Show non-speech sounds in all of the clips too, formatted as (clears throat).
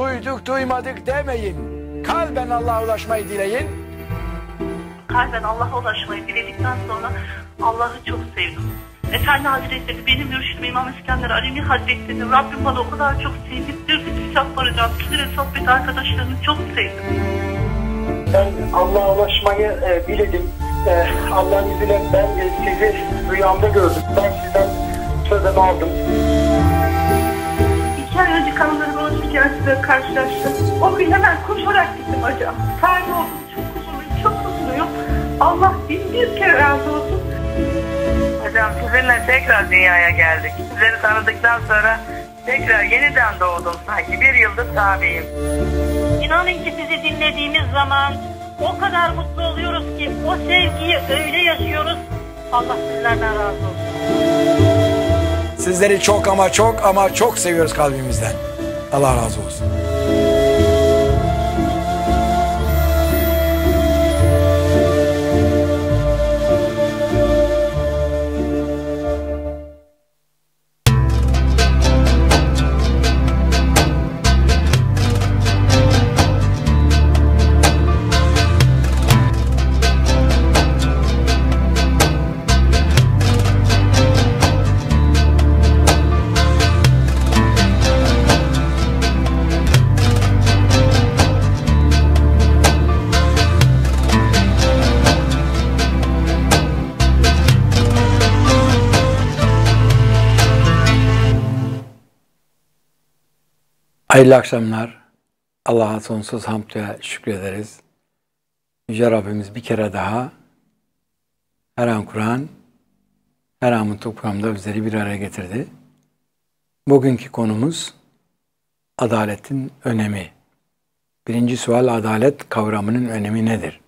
Duyduk duymadık demeyin. Kalben Allah'a ulaşmayı dileyin. Kalben Allah'a ulaşmayı diledikten sonra Allah'ı çok sevdim. Efendi Hazretleri benim mürşidim İmam İskender Alemi Hazretleri Rabbim bana o kadar çok sevdi, ki kitap varacağım. Sizlere sohbet arkadaşlarını çok sevdim. Ben Allah'a ulaşmayı e, biledim. E, Allah'ın izniyle ben e, sizi rüyamda gördüm. Ben sizden sözümü aldım çıkanlarımı o şikayetiyle karşılaştım. O gün hemen koşarak gittim hocam. Tarih oldum, çok mutluyum, çok mutluyum. Allah bin bir kere razı olsun. Hocam sizinle tekrar dünyaya geldik. Sizleri tanıdıktan sonra tekrar yeniden doğdum sanki. Bir yıldır tabiyim. İnanın ki sizi dinlediğimiz zaman o kadar mutlu oluyoruz ki o sevgiyi öyle yaşıyoruz. Allah sizlerden razı olsun. Sizleri çok ama çok ama çok seviyoruz kalbimizden. Allah razı olsun. Hayırlı akşamlar. Allah'a sonsuz hamd ve şükrederiz. Yüce Rabbimiz bir kere daha her an Kur'an, her an programda bizleri bir araya getirdi. Bugünkü konumuz adaletin önemi. Birinci sual adalet kavramının önemi nedir?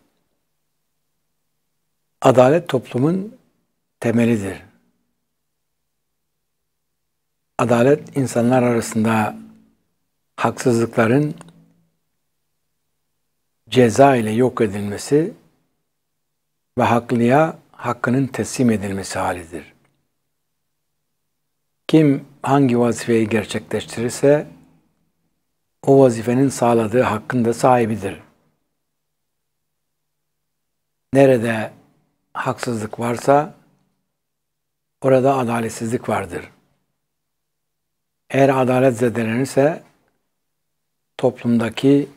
Adalet toplumun temelidir. Adalet insanlar arasında haksızlıkların ceza ile yok edilmesi ve haklıya hakkının teslim edilmesi halidir. Kim hangi vazifeyi gerçekleştirirse o vazifenin sağladığı hakkın da sahibidir. Nerede haksızlık varsa orada adaletsizlik vardır. Eğer adalet zedelenirse toplumdaki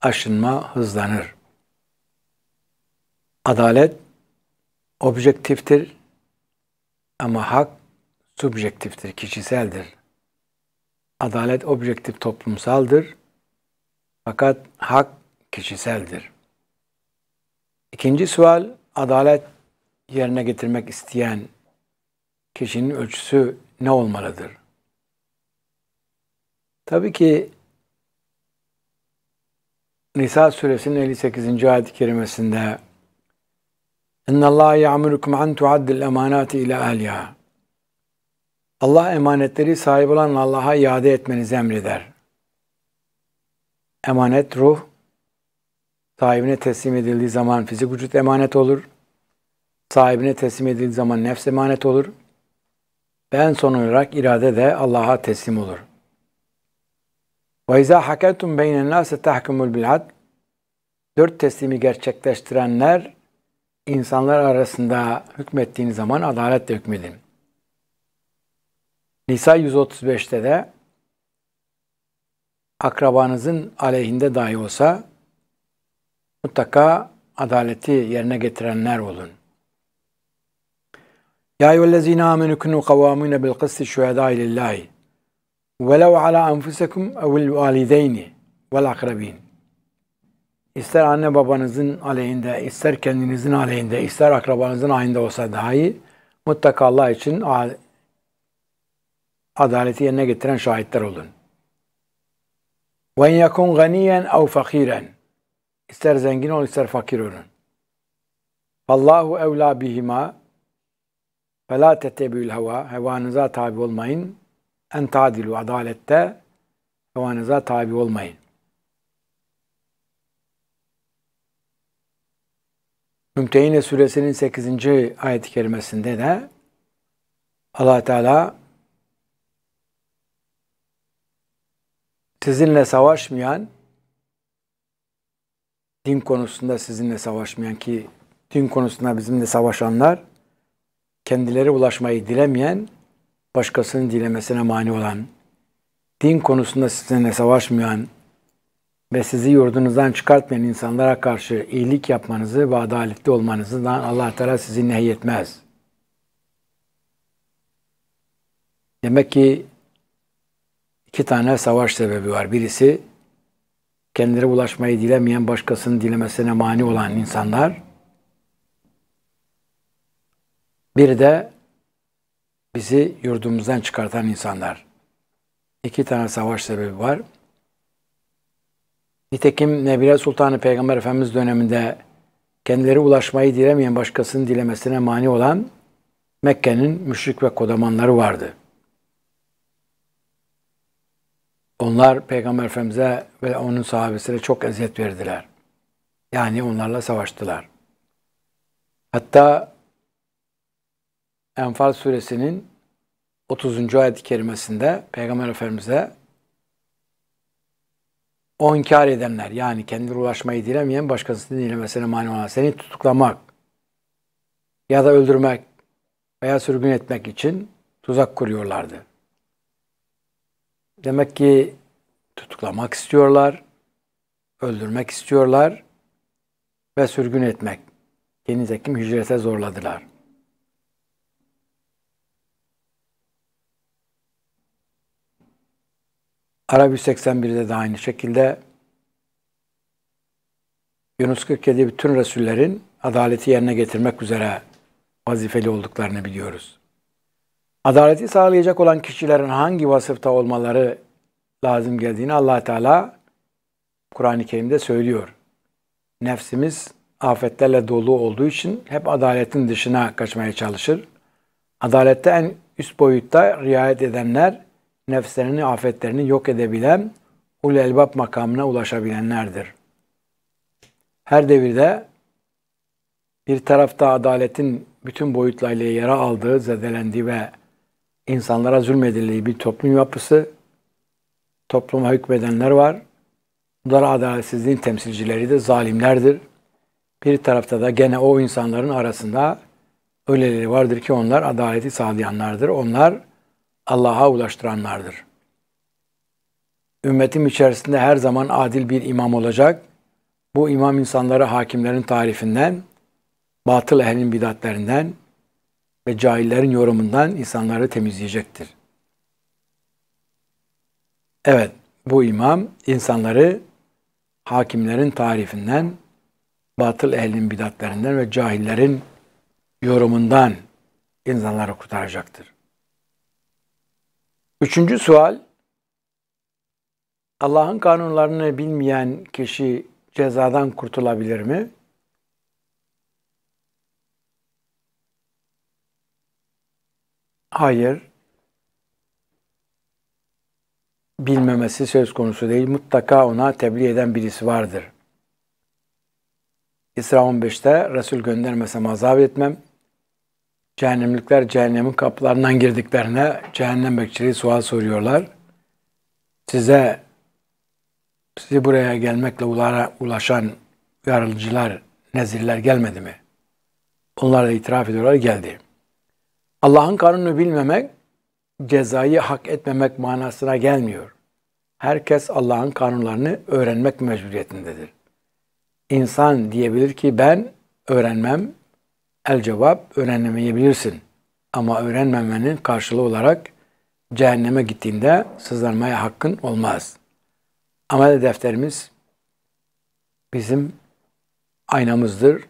aşınma hızlanır. Adalet objektiftir ama hak subjektiftir, kişiseldir. Adalet objektif toplumsaldır fakat hak kişiseldir. İkinci sual, adalet yerine getirmek isteyen kişinin ölçüsü ne olmalıdır? Tabii ki Nisa suresinin 58. ayet-i kerimesinde اِنَّ اللّٰهَ يَعْمُرُكُمْ عَنْ تُعَدِّ الْاَمَانَاتِ اِلَى اَهْلِهَا Allah emanetleri sahip olan Allah'a iade etmenizi emreder. Emanet ruh, sahibine teslim edildiği zaman fizik vücut emanet olur. Sahibine teslim edildiği zaman nefs emanet olur. Ben son olarak irade de Allah'a teslim olur.'' وَاِذَا حَكَتُمْ بَيْنَ النَّاسَ تَحْكُمُ بِالْعَدْ Dört teslimi gerçekleştirenler insanlar arasında hükmettiğiniz zaman adaletle hükmedin. Nisa 135'te de akrabanızın aleyhinde dahi olsa mutlaka adaleti yerine getirenler olun. Ya eyyühellezine amenü kunu kavamine bil kısti şühedâ ilillahi. وَلَوْ عَلَى أَنْفُسَكُمْ اَوْ الْوَالِدَيْنِ وَالْاَقْرَب۪ينَ İster anne babanızın aleyhinde, ister kendinizin aleyhinde, ister akrabanızın aleyhinde olsa dahi mutlaka Allah için adaleti yerine getiren şahitler olun. وَاِنْ يَكُنْ غَنِيًا اَوْ فَقِيرًا İster zengin olun, ister fakir olun. Allahu evla bihima ve la tetebül heva. Hevanıza tabi olmayın en tadilu adalette hevanıza tabi olmayın. Mümtehine suresinin 8. ayet-i kerimesinde de allah Teala sizinle savaşmayan, din konusunda sizinle savaşmayan ki din konusunda bizimle savaşanlar, kendileri ulaşmayı dilemeyen başkasının dilemesine mani olan, din konusunda sizinle savaşmayan ve sizi yurdunuzdan çıkartmayan insanlara karşı iyilik yapmanızı ve adaletli olmanızı Allah Teala sizi nehyetmez. Demek ki iki tane savaş sebebi var. Birisi kendine ulaşmayı dilemeyen başkasının dilemesine mani olan insanlar. Bir de bizi yurdumuzdan çıkartan insanlar. İki tane savaş sebebi var. Nitekim Nebile Sultanı Peygamber Efendimiz döneminde kendileri ulaşmayı dilemeyen başkasının dilemesine mani olan Mekke'nin müşrik ve kodamanları vardı. Onlar Peygamber Efendimiz'e ve onun sahabesine çok eziyet verdiler. Yani onlarla savaştılar. Hatta Enfal suresinin 30. ayet-i kerimesinde Peygamber Efendimiz'e o inkar edenler yani kendine ulaşmayı dilemeyen başkasının dilemesine mani olan seni tutuklamak ya da öldürmek veya sürgün etmek için tuzak kuruyorlardı. Demek ki tutuklamak istiyorlar, öldürmek istiyorlar ve sürgün etmek. Deniz Ekim hücrete zorladılar. Arap 181'de de aynı şekilde Yunus 47 bütün Resullerin adaleti yerine getirmek üzere vazifeli olduklarını biliyoruz. Adaleti sağlayacak olan kişilerin hangi vasıfta olmaları lazım geldiğini allah Teala Kur'an-ı Kerim'de söylüyor. Nefsimiz afetlerle dolu olduğu için hep adaletin dışına kaçmaya çalışır. Adalette en üst boyutta riayet edenler nefslerini, afetlerini yok edebilen, ul elbab makamına ulaşabilenlerdir. Her devirde bir tarafta adaletin bütün boyutlarıyla yara aldığı, zedelendiği ve insanlara zulmedildiği bir toplum yapısı, topluma hükmedenler var. Bunlar adaletsizliğin temsilcileri de zalimlerdir. Bir tarafta da gene o insanların arasında öyleleri vardır ki onlar adaleti sağlayanlardır. Onlar Allah'a ulaştıranlardır. Ümmetim içerisinde her zaman adil bir imam olacak. Bu imam insanları hakimlerin tarifinden, batıl ehlin bidatlerinden ve cahillerin yorumundan insanları temizleyecektir. Evet, bu imam insanları hakimlerin tarifinden, batıl ehlin bidatlerinden ve cahillerin yorumundan insanları kurtaracaktır. Üçüncü sual, Allah'ın kanunlarını bilmeyen kişi cezadan kurtulabilir mi? Hayır. Bilmemesi söz konusu değil. Mutlaka ona tebliğ eden birisi vardır. İsra 15'te Resul göndermesem azap etmem. Cehennemlikler cehennemin kapılarından girdiklerine cehennem bekçiliği sual soruyorlar. Size sizi buraya gelmekle ulaşan uyarıcılar, nezirler gelmedi mi? Onlar da itiraf ediyorlar, geldi. Allah'ın kanunu bilmemek, cezayı hak etmemek manasına gelmiyor. Herkes Allah'ın kanunlarını öğrenmek mecburiyetindedir. İnsan diyebilir ki ben öğrenmem, El cevap öğrenemeyebilirsin. Ama öğrenmemenin karşılığı olarak cehenneme gittiğinde sızlanmaya hakkın olmaz. Amel defterimiz bizim aynamızdır.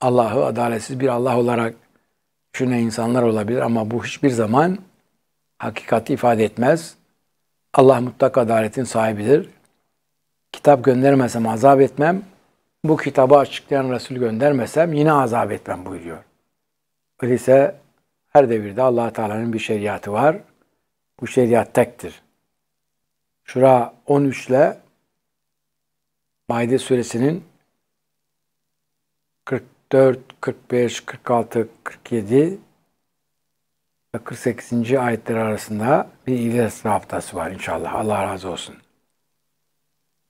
Allah'ı adaletsiz bir Allah olarak düşüne insanlar olabilir ama bu hiçbir zaman hakikati ifade etmez. Allah mutlak adaletin sahibidir. Kitap göndermesem azap etmem, bu kitabı açıklayan Resul göndermesem yine azap etmem buyuruyor. Öyleyse her devirde allah Teala'nın bir şeriatı var. Bu şeriat tektir. Şura 13 ile Maide suresinin 44, 45, 46, 47 ve 48. ayetler arasında bir İlyas haftası var inşallah. Allah razı olsun.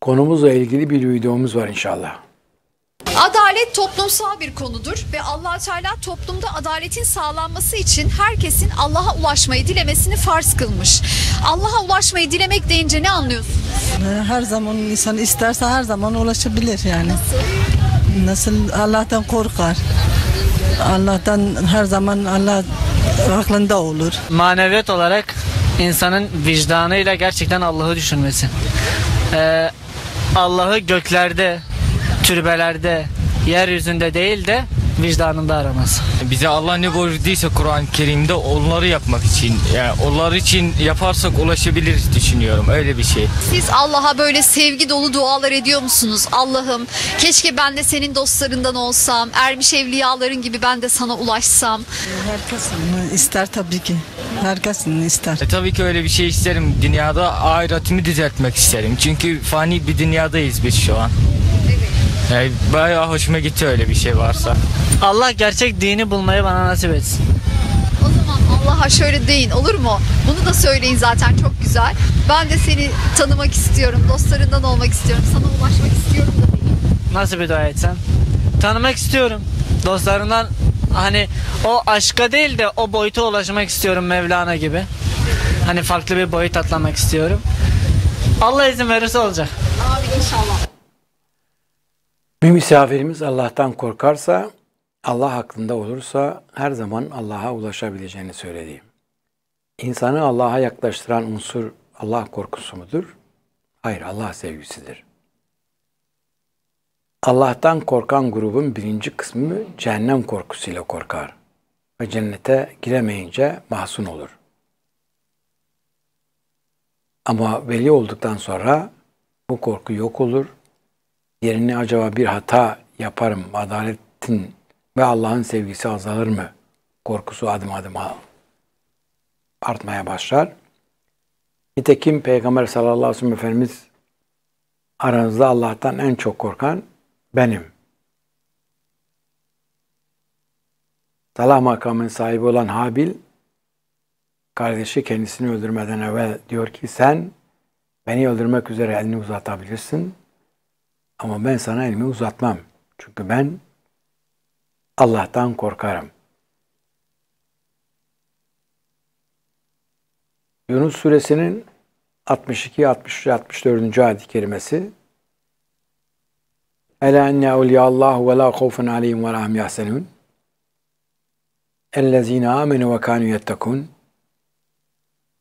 Konumuzla ilgili bir videomuz var inşallah. Adalet toplumsal bir konudur ve allah Teala toplumda adaletin sağlanması için herkesin Allah'a ulaşmayı dilemesini farz kılmış. Allah'a ulaşmayı dilemek deyince ne anlıyorsunuz? Ee, her zaman insan isterse her zaman ulaşabilir yani. Nasıl? Nasıl Allah'tan korkar. Allah'tan her zaman Allah aklında olur. Maneviyat olarak insanın vicdanıyla gerçekten Allah'ı düşünmesi. Ee, Allah'ı göklerde, türbelerde, yeryüzünde değil de vicdanında araması. Bize Allah ne buyurduysa Kur'an-ı Kerim'de onları yapmak için, yani onlar için yaparsak ulaşabiliriz düşünüyorum. Öyle bir şey. Siz Allah'a böyle sevgi dolu dualar ediyor musunuz? Allah'ım keşke ben de senin dostlarından olsam, ermiş evliyaların gibi ben de sana ulaşsam. Herkes ister tabii ki. Herkes ister. E, tabii ki öyle bir şey isterim. Dünyada ahiretimi düzeltmek isterim. Çünkü fani bir dünyadayız biz şu an. Yani bayağı hoşuma gitti öyle bir şey varsa. Allah gerçek dini bulmayı bana nasip etsin. O zaman Allah'a şöyle deyin olur mu? Bunu da söyleyin zaten çok güzel. Ben de seni tanımak istiyorum, dostlarından olmak istiyorum, sana ulaşmak istiyorum da deyin. Nasıl bir dua etsen? Tanımak istiyorum. Dostlarından hani o aşka değil de o boyuta ulaşmak istiyorum Mevlana gibi. Hani farklı bir boyut atlamak istiyorum. Allah izin verirse olacak. Abi inşallah. Bir misafirimiz Allah'tan korkarsa, Allah hakkında olursa her zaman Allah'a ulaşabileceğini söyledi. İnsanı Allah'a yaklaştıran unsur Allah korkusu mudur? Hayır, Allah sevgisidir. Allah'tan korkan grubun birinci kısmı cehennem korkusuyla korkar ve cennete giremeyince mahzun olur. Ama veli olduktan sonra bu korku yok olur yerine acaba bir hata yaparım, adaletin ve Allah'ın sevgisi azalır mı? Korkusu adım adım artmaya başlar. Nitekim Peygamber sallallahu aleyhi ve sellem Efendimiz aranızda Allah'tan en çok korkan benim. Salah makamının sahibi olan Habil kardeşi kendisini öldürmeden evvel diyor ki sen beni öldürmek üzere elini uzatabilirsin. Ama ben sana elimi uzatmam. Çünkü ben Allah'tan korkarım. Yunus suresinin 62, 63, 64. ayet-i kerimesi Ela enne evliyallahu ve la khawfun aleyhim ve la hum yahsenun Ellezine amenu ve kanu yettekun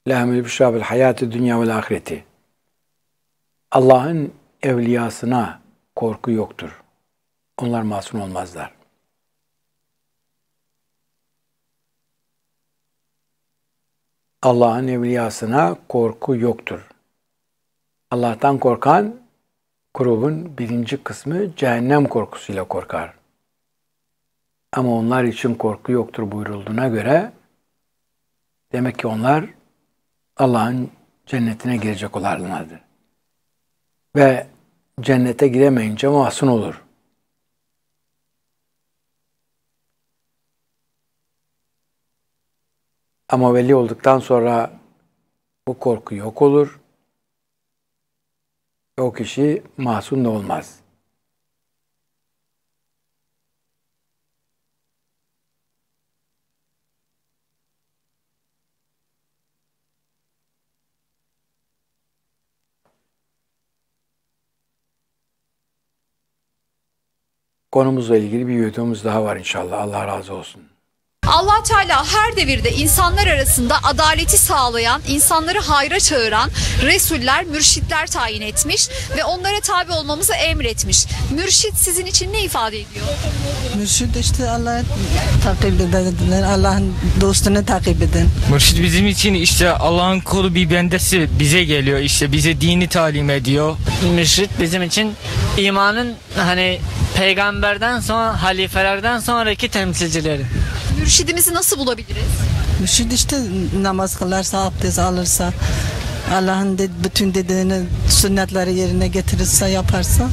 Lehmül büşra bil hayatı dünya ve ahireti Allah'ın evliyasına korku yoktur. Onlar masum olmazlar. Allah'ın evliyasına korku yoktur. Allah'tan korkan grubun birinci kısmı cehennem korkusuyla korkar. Ama onlar için korku yoktur buyurulduğuna göre demek ki onlar Allah'ın cennetine girecek olanlardır. Ve cennete giremeyince mahzun olur. Ama veli olduktan sonra bu korku yok olur. O kişi mahzun da olmaz.'' Konumuzla ilgili bir videomuz daha var inşallah. Allah razı olsun. Allah Teala her devirde insanlar arasında adaleti sağlayan, insanları hayra çağıran resuller, mürşitler tayin etmiş ve onlara tabi olmamızı emretmiş. Mürşit sizin için ne ifade ediyor? Mürşit işte Allah'ı takip edin, Allah'ın dostunu takip edin. Mürşit bizim için işte Allah'ın kolu bir bendesi bize geliyor işte bize dini talim ediyor. Mürşit bizim için imanın hani peygamberden sonra halifelerden sonraki temsilcileri. Mürşidimizi nasıl bulabiliriz? Mürşid işte namaz kılarsa, abdest alırsa, Allah'ın de, bütün dediğini sünnetleri yerine getirirse yaparsa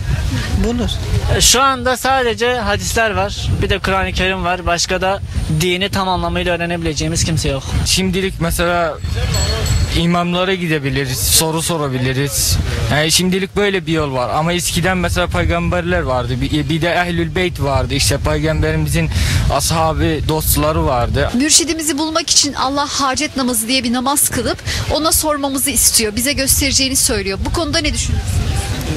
bulur. E, şu anda sadece hadisler var. Bir de Kur'an-ı Kerim var. Başka da dini tam anlamıyla öğrenebileceğimiz kimse yok. Şimdilik mesela imamlara gidebiliriz, soru sorabiliriz. Yani şimdilik böyle bir yol var ama eskiden mesela peygamberler vardı. Bir, bir de ehlül beyt vardı. İşte peygamberimizin ashabı, dostları vardı. Mürşidimizi bulmak için Allah hacet namazı diye bir namaz kılıp ona sormamızı istiyor. Bize göstereceğini söylüyor. Bu konuda ne düşünüyorsunuz?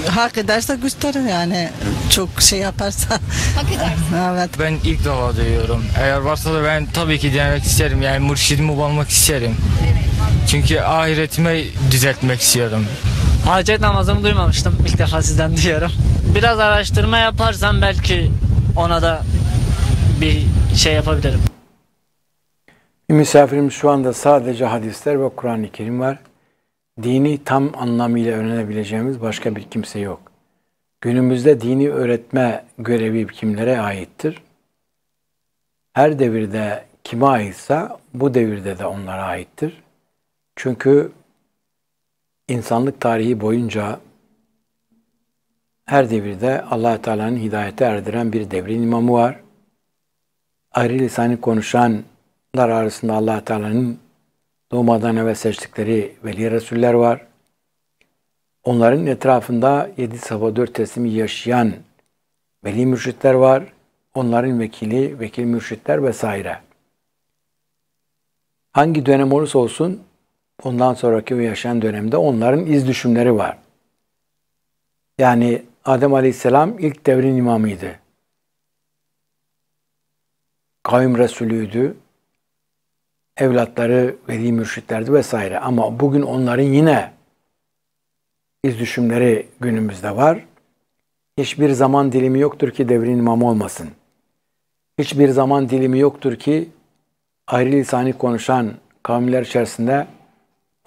hak ederse gösterir yani çok şey yaparsa. Hak ederse. (laughs) evet. Ben ilk defa diyorum. Eğer varsa da ben tabii ki denemek isterim. Yani mürşidimi bulmak isterim. Evet. Çünkü ahiretimi düzeltmek istiyorum. Hacet namazımı duymamıştım. ilk defa sizden (laughs) duyuyorum. Biraz araştırma yaparsam belki ona da bir şey yapabilirim. Misafirimiz şu anda sadece hadisler ve Kur'an-ı Kerim var. Dini tam anlamıyla öğrenebileceğimiz başka bir kimse yok. Günümüzde dini öğretme görevi kimlere aittir? Her devirde kime aitsa bu devirde de onlara aittir. Çünkü insanlık tarihi boyunca her devirde allah Teala'nın hidayete erdiren bir devrin imamı var. Ayrı lisanı konuşanlar arasında allah Teala'nın doğmadan evvel seçtikleri veli resuller var. Onların etrafında yedi sabah dört teslimi yaşayan veli mürşitler var. Onların vekili, vekil mürşitler vesaire. Hangi dönem olursa olsun Ondan sonraki ve yaşayan dönemde onların iz düşümleri var. Yani Adem Aleyhisselam ilk devrin imamıydı. Kavim Resulüydü. Evlatları veli mürşitlerdi vesaire. Ama bugün onların yine iz düşümleri günümüzde var. Hiçbir zaman dilimi yoktur ki devrin imamı olmasın. Hiçbir zaman dilimi yoktur ki ayrı lisani konuşan kavimler içerisinde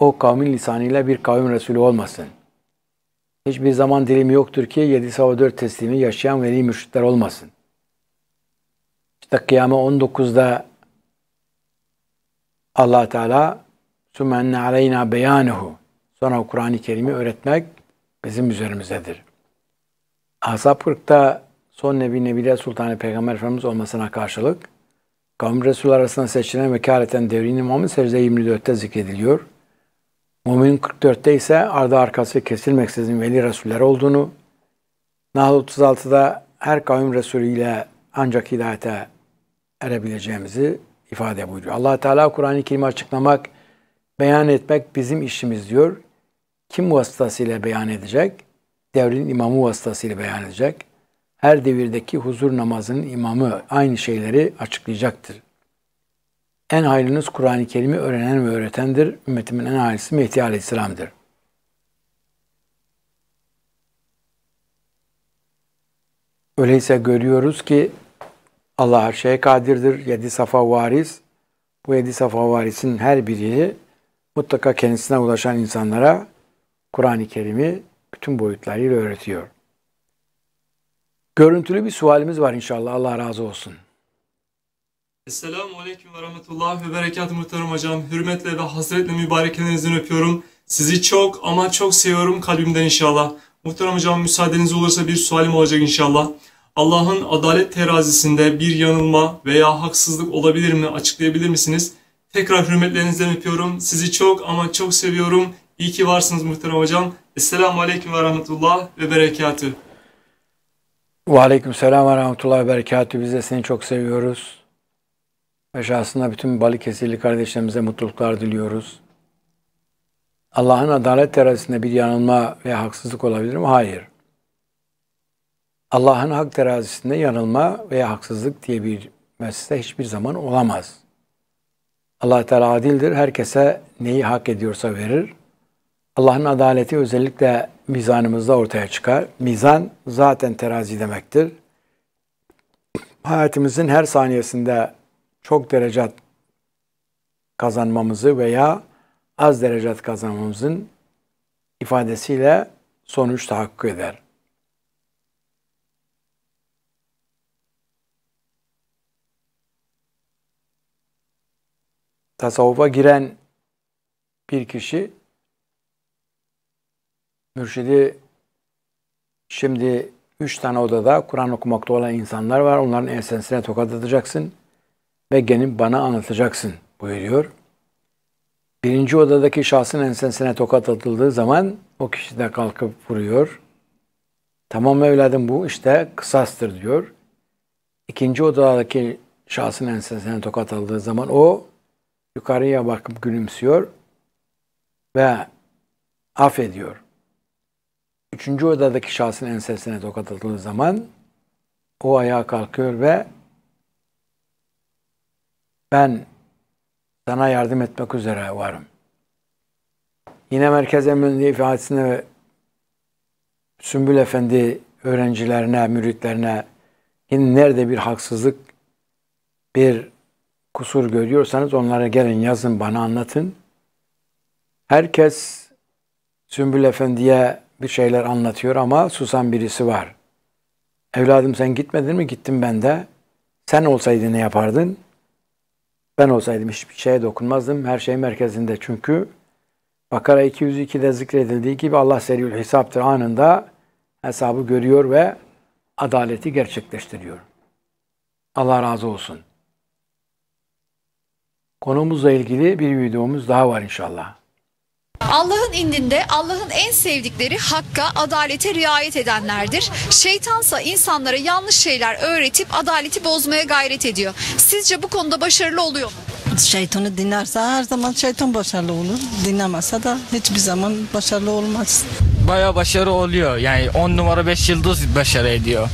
o kavmin lisanıyla bir kavim Resulü olmasın. Hiçbir zaman dilim yoktur ki yedi sabah dört teslimi yaşayan veli mürşitler olmasın. İşte kıyama 19'da allah Teala Sümenne aleyna beyanuhu Sonra Kur'an-ı Kerim'i öğretmek bizim üzerimizdedir. Ashab 40'ta son Nebi Nebiler Sultanı Peygamber Efendimiz olmasına karşılık kavim Resul arasında seçilen vekaleten devrin imamı secde 24'te zikrediliyor. Mumin 44'te ise ardı arkası kesilmeksizin veli rasuller olduğunu, Nahl 36'da her kavim resulüyle ancak hidayete erebileceğimizi ifade buyuruyor. allah Teala Kur'an-ı Kerim'i açıklamak, beyan etmek bizim işimiz diyor. Kim vasıtasıyla beyan edecek? Devrin imamı vasıtasıyla beyan edecek. Her devirdeki huzur namazının imamı aynı şeyleri açıklayacaktır en hayırlınız Kur'an-ı Kerim'i öğrenen ve öğretendir. Ümmetimin en hayırlısı Mehdi Aleyhisselam'dır. Öyleyse görüyoruz ki Allah her şeye kadirdir. Yedi safa varis. Bu yedi safa varisin her biri mutlaka kendisine ulaşan insanlara Kur'an-ı Kerim'i bütün boyutlarıyla öğretiyor. Görüntülü bir sualimiz var inşallah. Allah razı olsun. Esselamu Aleyküm ve Rahmetullah ve Berekat Muhterem Hocam. Hürmetle ve hasretle mübarek elinizden öpüyorum. Sizi çok ama çok seviyorum kalbimden inşallah. Muhterem Hocam müsaadeniz olursa bir sualim olacak inşallah. Allah'ın adalet terazisinde bir yanılma veya haksızlık olabilir mi açıklayabilir misiniz? Tekrar hürmetlerinizden öpüyorum. Sizi çok ama çok seviyorum. İyi ki varsınız muhterem hocam. Esselamu Aleyküm ve Rahmetullah ve Berekatü. Ve Aleyküm Selam ve Rahmetullah ve Berekatü. Biz de seni çok seviyoruz ve şahsına bütün Balıkesirli kardeşlerimize mutluluklar diliyoruz. Allah'ın adalet terazisinde bir yanılma ve haksızlık olabilir mi? Hayır. Allah'ın hak terazisinde yanılma veya haksızlık diye bir mesele hiçbir zaman olamaz. Allah Teala adildir. Herkese neyi hak ediyorsa verir. Allah'ın adaleti özellikle mizanımızda ortaya çıkar. Mizan zaten terazi demektir. Hayatımızın her saniyesinde çok derecat kazanmamızı veya az derecat kazanmamızın ifadesiyle sonuç tahakkuk eder. Tasavvufa giren bir kişi mürşidi şimdi üç tane odada Kur'an okumakta olan insanlar var. Onların ensesine tokat atacaksın ve gelip bana anlatacaksın buyuruyor. Birinci odadaki şahsın ensesine tokat atıldığı zaman o kişi de kalkıp vuruyor. Tamam evladım bu işte kısastır diyor. İkinci odadaki şahsın ensesine tokat aldığı zaman o yukarıya bakıp gülümsüyor ve affediyor. Üçüncü odadaki şahsın ensesine tokat atıldığı zaman o ayağa kalkıyor ve ben sana yardım etmek üzere varım. Yine Merkez Eminli ifadesinde Sümbül Efendi öğrencilerine, müritlerine yine nerede bir haksızlık, bir kusur görüyorsanız onlara gelin yazın bana anlatın. Herkes Sümbül Efendi'ye bir şeyler anlatıyor ama susan birisi var. Evladım sen gitmedin mi? Gittim ben de. Sen olsaydın ne yapardın?'' Ben olsaydım hiçbir şeye dokunmazdım. Her şey merkezinde çünkü Bakara 202'de zikredildiği gibi Allah seriül hesaptır anında hesabı görüyor ve adaleti gerçekleştiriyor. Allah razı olsun. Konumuzla ilgili bir videomuz daha var inşallah. Allah'ın indinde Allah'ın en sevdikleri hakka, adalete riayet edenlerdir. Şeytansa insanlara yanlış şeyler öğretip adaleti bozmaya gayret ediyor. Sizce bu konuda başarılı oluyor mu? Şeytanı dinlerse her zaman şeytan başarılı olur. Dinlemezse de hiçbir zaman başarılı olmaz. Baya başarı oluyor. Yani 10 numara 5 yıldız başarı ediyor.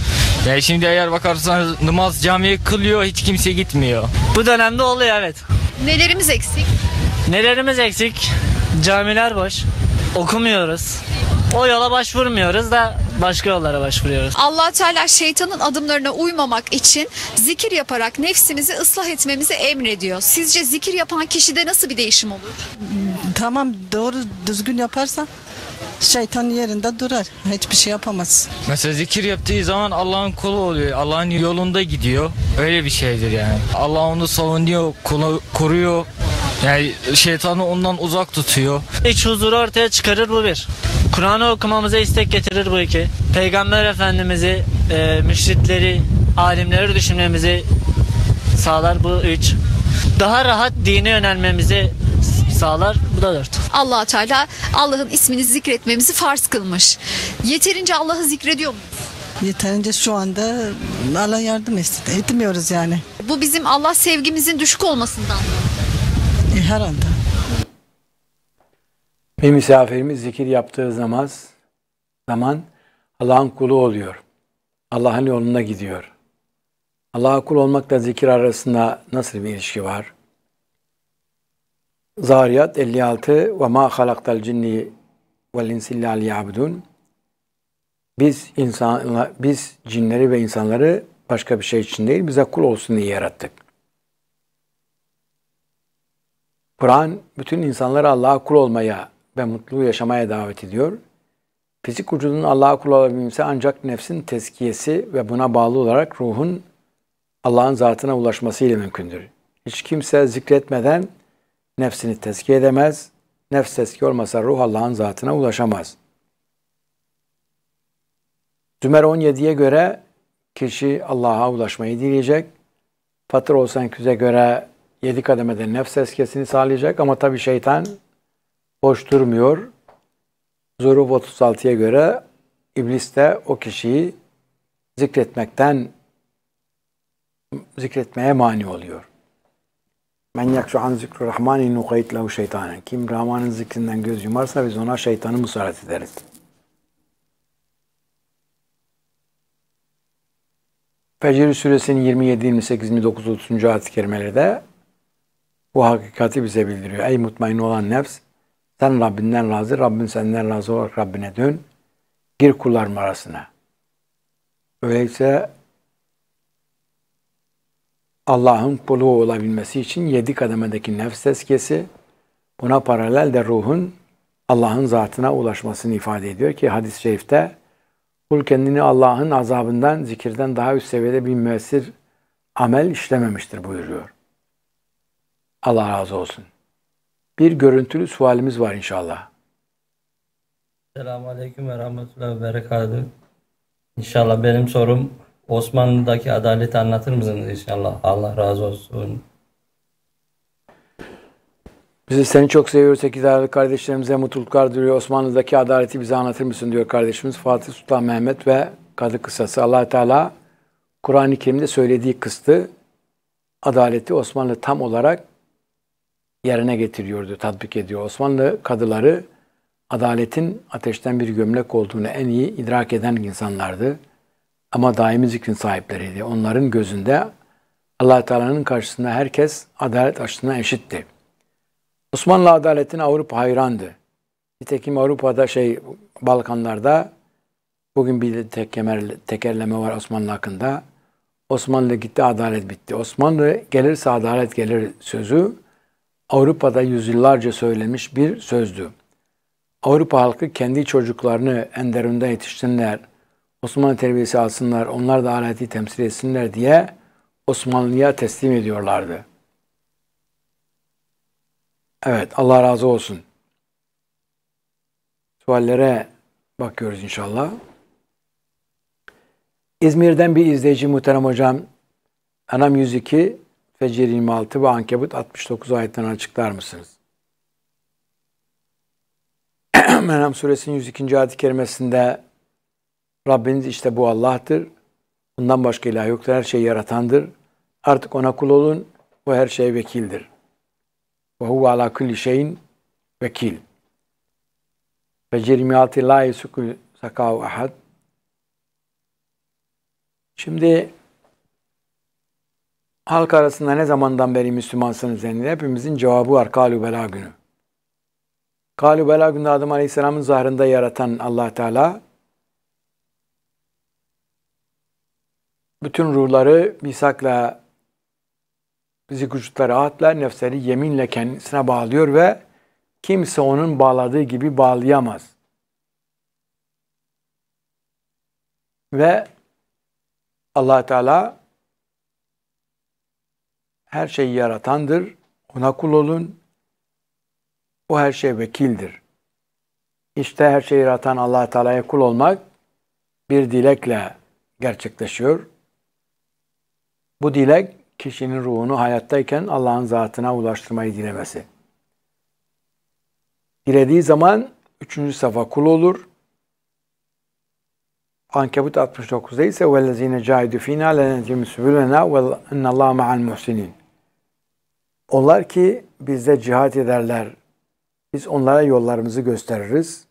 Yani şimdi eğer bakarsanız namaz camiyi kılıyor hiç kimse gitmiyor. Bu dönemde oluyor evet. Nelerimiz eksik? Nelerimiz eksik? Camiler boş. Okumuyoruz. O yola başvurmuyoruz da başka yollara başvuruyoruz. Allah Teala şeytanın adımlarına uymamak için zikir yaparak nefsimizi ıslah etmemizi emrediyor. Sizce zikir yapan kişide nasıl bir değişim olur? Tamam doğru düzgün yaparsan şeytan yerinde durar. Hiçbir şey yapamaz. Mesela zikir yaptığı zaman Allah'ın kulu oluyor. Allah'ın yolunda gidiyor. Öyle bir şeydir yani. Allah onu savunuyor, kulu, koruyor. Yani şeytanı ondan uzak tutuyor. İç huzuru ortaya çıkarır bu bir. Kur'an'ı okumamıza istek getirir bu iki. Peygamber Efendimiz'i, e, müşritleri, alimleri düşünmemizi sağlar bu üç. Daha rahat dine yönelmemizi sağlar. Bu da dört. allah Teala Allah'ın ismini zikretmemizi farz kılmış. Yeterince Allah'ı zikrediyor muyuz? Yeterince şu anda Allah yardım etsin. Etmiyoruz yani. Bu bizim Allah sevgimizin düşük olmasından mı? E, herhalde. Bir misafirimiz zikir yaptığı zaman, zaman Allah'ın kulu oluyor. Allah'ın yoluna gidiyor. Allah'a kul olmakla zikir arasında nasıl bir ilişki var? Zariyat 56 ve ma halaktal cinni vel insilla liyabudun. Biz insan biz cinleri ve insanları başka bir şey için değil bize kul olsun diye yarattık. Kur'an bütün insanları Allah'a kul olmaya ve mutlu yaşamaya davet ediyor. Fizik vücudun Allah'a kul olabilmesi ancak nefsin tezkiyesi ve buna bağlı olarak ruhun Allah'ın zatına ulaşması ile mümkündür. Hiç kimse zikretmeden nefsini tezkiye edemez. Nefs tezkiye olmasa ruh Allah'ın zatına ulaşamaz. Zümer 17'ye göre kişi Allah'a ulaşmayı dileyecek. Fatır 18'e göre yedi kademede nefs eskesini sağlayacak ama tabii şeytan boş durmuyor. Zorub 36'ya göre iblis de o kişiyi zikretmekten zikretmeye mani oluyor. Men yakşu an zikru rahmani nukayit lehu şeytanen. Kim Rahman'ın zikrinden göz yumarsa biz ona şeytanı musallat ederiz. Fecr suresinin 27, 28, 29, 30. ayet-i kerimelerde bu hakikati bize bildiriyor. Ey mutmain olan nefs, sen Rabbinden razı, Rabbin senden razı olarak Rabbine dön. Gir kullarım arasına. Öyleyse Allah'ın kulu olabilmesi için yedi kademedeki nefs tezkiyesi, buna paralel de ruhun Allah'ın zatına ulaşmasını ifade ediyor ki hadis-i şerifte kul kendini Allah'ın azabından, zikirden daha üst seviyede bir müessir amel işlememiştir buyuruyor. Allah razı olsun. Bir görüntülü sualimiz var inşallah. Selamun Aleyküm ve Rahmetullah ve Berekatuhu. İnşallah benim sorum Osmanlı'daki adaleti anlatır mısınız inşallah? Allah razı olsun. Bizi seni çok seviyoruz. Sekizlerli kardeşlerimize mutluluklar diliyor. Osmanlı'daki adaleti bize anlatır mısın diyor kardeşimiz Fatih Sultan Mehmet ve Kadı kısası. allah Teala Kur'an-ı Kerim'de söylediği kıstı adaleti Osmanlı tam olarak yerine getiriyordu, tatbik ediyor. Osmanlı kadıları adaletin ateşten bir gömlek olduğunu en iyi idrak eden insanlardı. Ama daimi zikrin sahipleriydi. Onların gözünde allah Teala'nın karşısında herkes adalet açısından eşitti. Osmanlı adaletine Avrupa hayrandı. Nitekim Avrupa'da şey Balkanlarda bugün bir tekemer, tekerleme var Osmanlı hakkında. Osmanlı gitti adalet bitti. Osmanlı gelirse adalet gelir sözü Avrupa'da yüzyıllarca söylemiş bir sözdü. Avrupa halkı kendi çocuklarını Enderun'da yetişsinler, Osmanlı terbiyesi alsınlar, onlar da aleti temsil etsinler diye Osmanlı'ya teslim ediyorlardı. Evet, Allah razı olsun. Suallere bakıyoruz inşallah. İzmir'den bir izleyici muhterem hocam. Anam 102, Fecir 26 ve Ankebut 69 ayetlerini açıklar mısınız? (clears throat) Meryem suresinin 102. ayet-i kerimesinde Rabbiniz işte bu Allah'tır. Bundan başka ilah yoktur. Her şeyi yaratandır. Artık ona kul olun. O her şeye vekildir. Ve huve ala kulli şeyin vekil. Fecir 26 la yusukul sakav ahad. Şimdi halk arasında ne zamandan beri Müslümansınız denildi. Hepimizin cevabı var. Kalu bela günü. Kalu bela günde Adem Aleyhisselam'ın zahrında yaratan allah Teala bütün ruhları misakla bizi vücutları atla, nefsleri yeminle kendisine bağlıyor ve kimse onun bağladığı gibi bağlayamaz. Ve allah Teala her şeyi yaratandır. Ona kul olun. O her şey vekildir. İşte her şeyi yaratan allah Teala'ya kul olmak bir dilekle gerçekleşiyor. Bu dilek kişinin ruhunu hayattayken Allah'ın zatına ulaştırmayı dilemesi. Dilediği zaman üçüncü safa kul olur. Ankebut 69'da ise وَالَّذ۪ينَ جَاهِدُ ف۪ينَا لَنَجِمْ سُبُلَنَا وَاَنَّ اللّٰهَ مَعَ الْمُحْسِنِينَ onlar ki bizde cihat ederler. Biz onlara yollarımızı gösteririz.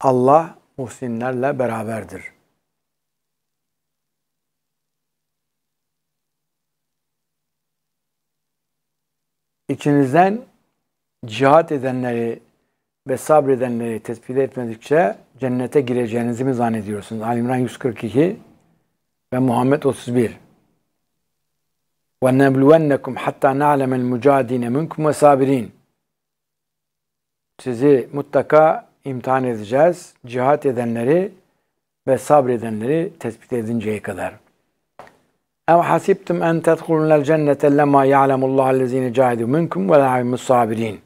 Allah muhsinlerle beraberdir. İçinizden cihat edenleri ve sabredenleri tespit etmedikçe cennete gireceğinizi mi zannediyorsunuz? Ali İmran 142 ve Muhammed 31. وَنَبْلُوَنَّكُمْ hatta نَعْلَمَ الْمُجَادِينَ مِنْكُمْ وَسَابِرِينَ Sizi mutlaka imtihan edeceğiz. Cihat edenleri ve sabredenleri tespit edinceye kadar. اَوْ حَسِبْتُمْ اَنْ تَدْخُلُنَ الْجَنَّةَ لَمَّا يَعْلَمُ اللّٰهَ الَّذ۪ينَ جَاهِدُوا مِنْكُمْ وَلَا الصَّابِرِينَ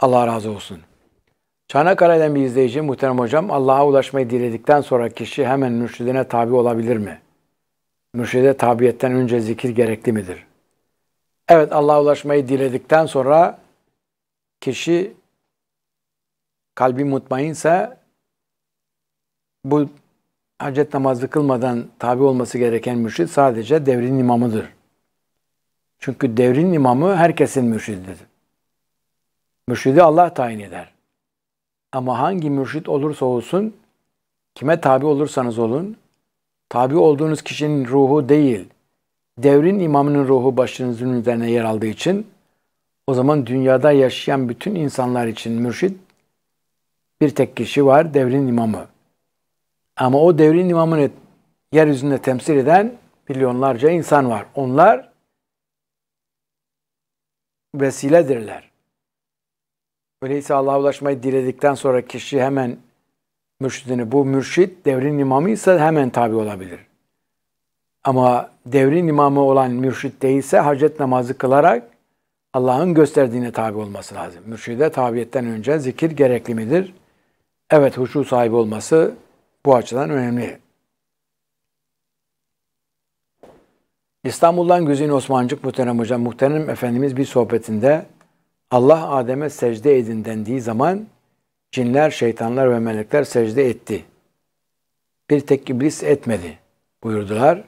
Allah razı olsun. Çanakkale'den bir izleyici, muhterem hocam, Allah'a ulaşmayı diledikten sonra kişi hemen mürşidine tabi olabilir mi? mürşide tabiyetten önce zikir gerekli midir? Evet Allah'a ulaşmayı diledikten sonra kişi kalbi mutmainse bu hacet namazı kılmadan tabi olması gereken mürşid sadece devrin imamıdır. Çünkü devrin imamı herkesin mürşididir. Mürşidi Allah tayin eder. Ama hangi mürşit olursa olsun, kime tabi olursanız olun, tabi olduğunuz kişinin ruhu değil, devrin imamının ruhu başınızın üzerine yer aldığı için o zaman dünyada yaşayan bütün insanlar için mürşid bir tek kişi var, devrin imamı. Ama o devrin imamını yeryüzünde temsil eden milyonlarca insan var. Onlar vesiledirler. Öyleyse Allah'a ulaşmayı diledikten sonra kişi hemen mürşidini. Bu mürşit devrin imamı ise hemen tabi olabilir. Ama devrin imamı olan mürşit değilse hacet namazı kılarak Allah'ın gösterdiğine tabi olması lazım. Mürşide tabiyetten önce zikir gerekli midir? Evet huşu sahibi olması bu açıdan önemli. İstanbul'dan Güzin Osmancık Muhterem Hocam, Muhterem Efendimiz bir sohbetinde Allah Adem'e secde edin dendiği zaman cinler, şeytanlar ve melekler secde etti. Bir tek iblis etmedi buyurdular.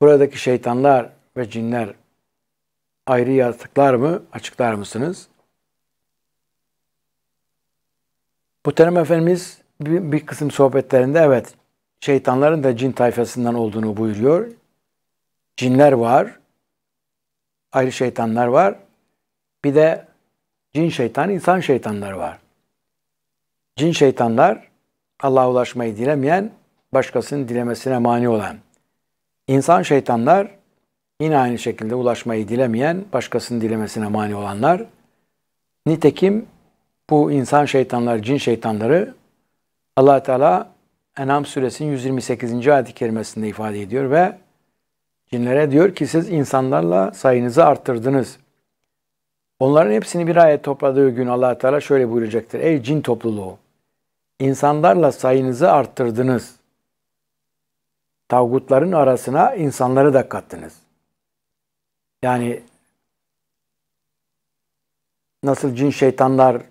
Buradaki şeytanlar ve cinler ayrı yaratıklar mı? Açıklar mısınız? Bu Muhterem Efendimiz bir, bir kısım sohbetlerinde evet şeytanların da cin tayfasından olduğunu buyuruyor. Cinler var. Ayrı şeytanlar var. Bir de cin şeytan, insan şeytanlar var. Cin şeytanlar Allah'a ulaşmayı dilemeyen, başkasının dilemesine mani olan. İnsan şeytanlar yine aynı şekilde ulaşmayı dilemeyen, başkasının dilemesine mani olanlar. Nitekim bu insan şeytanlar, cin şeytanları allah Teala Enam suresinin 128. ayet-i kerimesinde ifade ediyor ve cinlere diyor ki siz insanlarla sayınızı arttırdınız. Onların hepsini bir ayet topladığı gün allah Teala şöyle buyuracaktır. Ey cin topluluğu! insanlarla sayınızı arttırdınız. Tavgutların arasına insanları da kattınız. Yani nasıl cin şeytanlar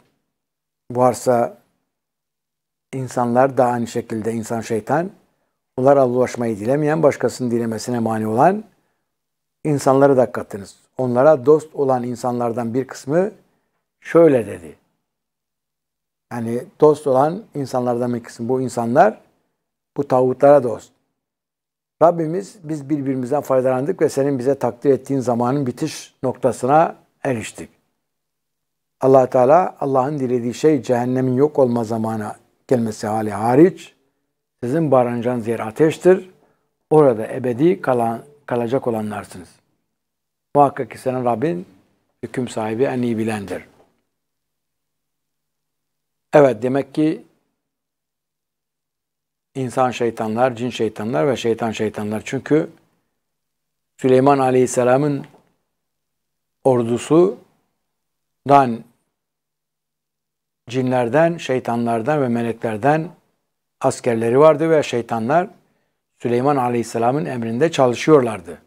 varsa insanlar da aynı şekilde insan şeytan. Bunlar Allah'laşmayı dilemeyen, başkasının dilemesine mani olan insanları da kattınız. Onlara dost olan insanlardan bir kısmı şöyle dedi. Yani dost olan insanlardan bir kısım. Bu insanlar bu tağutlara dost. Rabbimiz biz birbirimizden faydalandık ve senin bize takdir ettiğin zamanın bitiş noktasına eriştik. allah Teala Allah'ın dilediği şey cehennemin yok olma zamana gelmesi hali hariç sizin barınacağınız yer ateştir. Orada ebedi kalan, kalacak olanlarsınız. Muhakkak ki senin Rabbin hüküm sahibi en iyi bilendir.'' Evet demek ki insan şeytanlar, cin şeytanlar ve şeytan şeytanlar. Çünkü Süleyman Aleyhisselam'ın ordusundan, cinlerden, şeytanlardan ve meleklerden askerleri vardı ve şeytanlar Süleyman Aleyhisselam'ın emrinde çalışıyorlardı.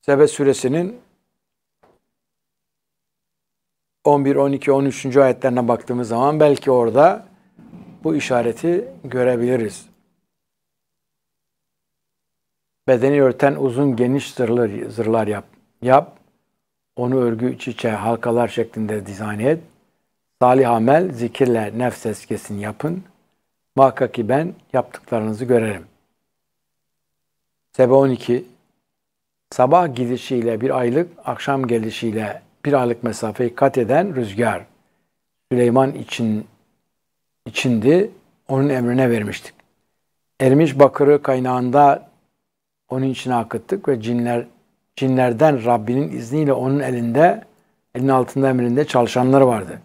Sebe suresinin 11, 12, 13. ayetlerine baktığımız zaman belki orada bu işareti görebiliriz. Bedeni örten uzun geniş zırhlar, zırhlar yap. Yap. Onu örgü çiçe halkalar şeklinde dizayn et. Salih amel, zikirle nefs eskesini yapın. Muhakkak ki ben yaptıklarınızı görerim. Sebe 12 Sabah gidişiyle bir aylık, akşam gelişiyle bir aylık mesafeyi kat eden rüzgar Süleyman için içindi. Onun emrine vermiştik. Ermiş bakırı kaynağında onun içine akıttık ve cinler cinlerden Rabbinin izniyle onun elinde elin altında emrinde çalışanları vardı.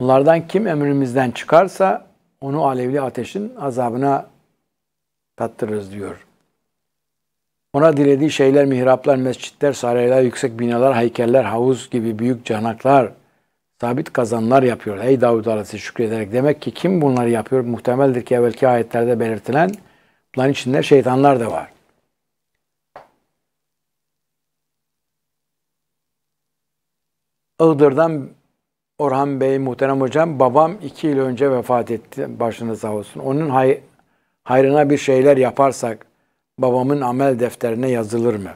Bunlardan kim emrimizden çıkarsa onu alevli ateşin azabına tattırırız diyor. Ona dilediği şeyler, mihraplar, mescitler, saraylar, yüksek binalar, heykeller, havuz gibi büyük canaklar, sabit kazanlar yapıyor. Ey Davud Aleyhisselam şükrederek. Demek ki kim bunları yapıyor? Muhtemeldir ki evvelki ayetlerde belirtilen bunların içinde şeytanlar da var. Iğdır'dan Orhan Bey, muhterem hocam, babam iki yıl önce vefat etti. Başınız sağ olsun. Onun hay hayrına bir şeyler yaparsak, babamın amel defterine yazılır mı?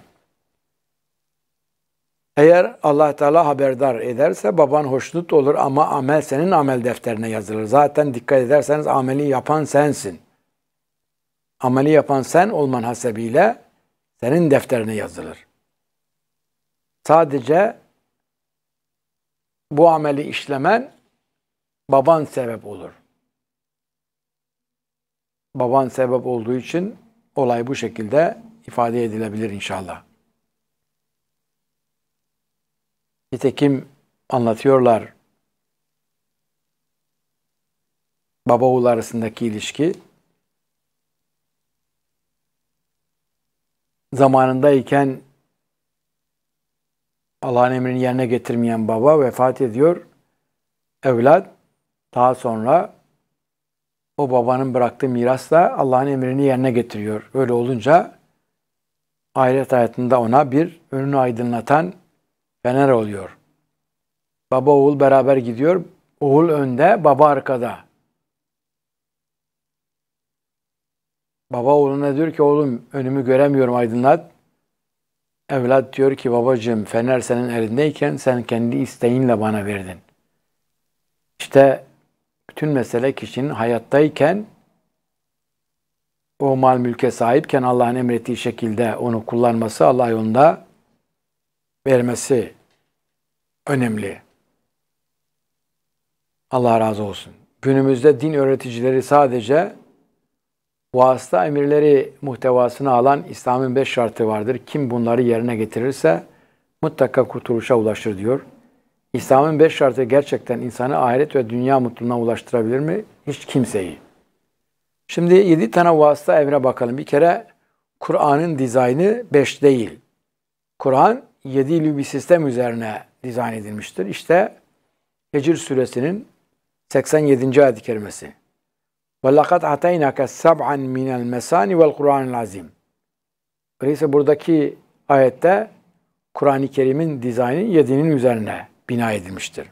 Eğer Allah Teala haberdar ederse baban hoşnut olur ama amel senin amel defterine yazılır. Zaten dikkat ederseniz ameli yapan sensin. Ameli yapan sen olman hasebiyle senin defterine yazılır. Sadece bu ameli işlemen baban sebep olur. Baban sebep olduğu için Olay bu şekilde ifade edilebilir inşallah. Nitekim anlatıyorlar baba oğul arasındaki ilişki zamanındayken Allah'ın emrini yerine getirmeyen baba vefat ediyor. Evlat daha sonra o babanın bıraktığı mirasla Allah'ın emrini yerine getiriyor. Öyle olunca ahiret hayatında ona bir önünü aydınlatan fener oluyor. Baba oğul beraber gidiyor. Oğul önde, baba arkada. Baba oğluna diyor ki oğlum önümü göremiyorum aydınlat. Evlat diyor ki babacığım fener senin elindeyken sen kendi isteğinle bana verdin. İşte bütün mesele kişinin hayattayken o mal mülke sahipken Allah'ın emrettiği şekilde onu kullanması, Allah yolunda vermesi önemli. Allah razı olsun. Günümüzde din öğreticileri sadece vasıta emirleri muhtevasını alan İslam'ın beş şartı vardır. Kim bunları yerine getirirse mutlaka kurtuluşa ulaşır diyor. İslam'ın beş şartı gerçekten insanı ahiret ve dünya mutluluğuna ulaştırabilir mi? Hiç kimseyi. Şimdi yedi tane vasıta evre bakalım. Bir kere Kur'an'ın dizaynı beş değil. Kur'an yedi bir sistem üzerine dizayn edilmiştir. İşte Hecr suresinin 87. ayet-i kerimesi. وَلَقَدْ عَتَيْنَكَ سَبْعًا مِنَ الْمَسَانِ وَالْقُرْآنِ الْعَظِيمِ Öyleyse buradaki ayette Kur'an-ı Kerim'in dizaynı yedinin üzerine bina edilmiştir.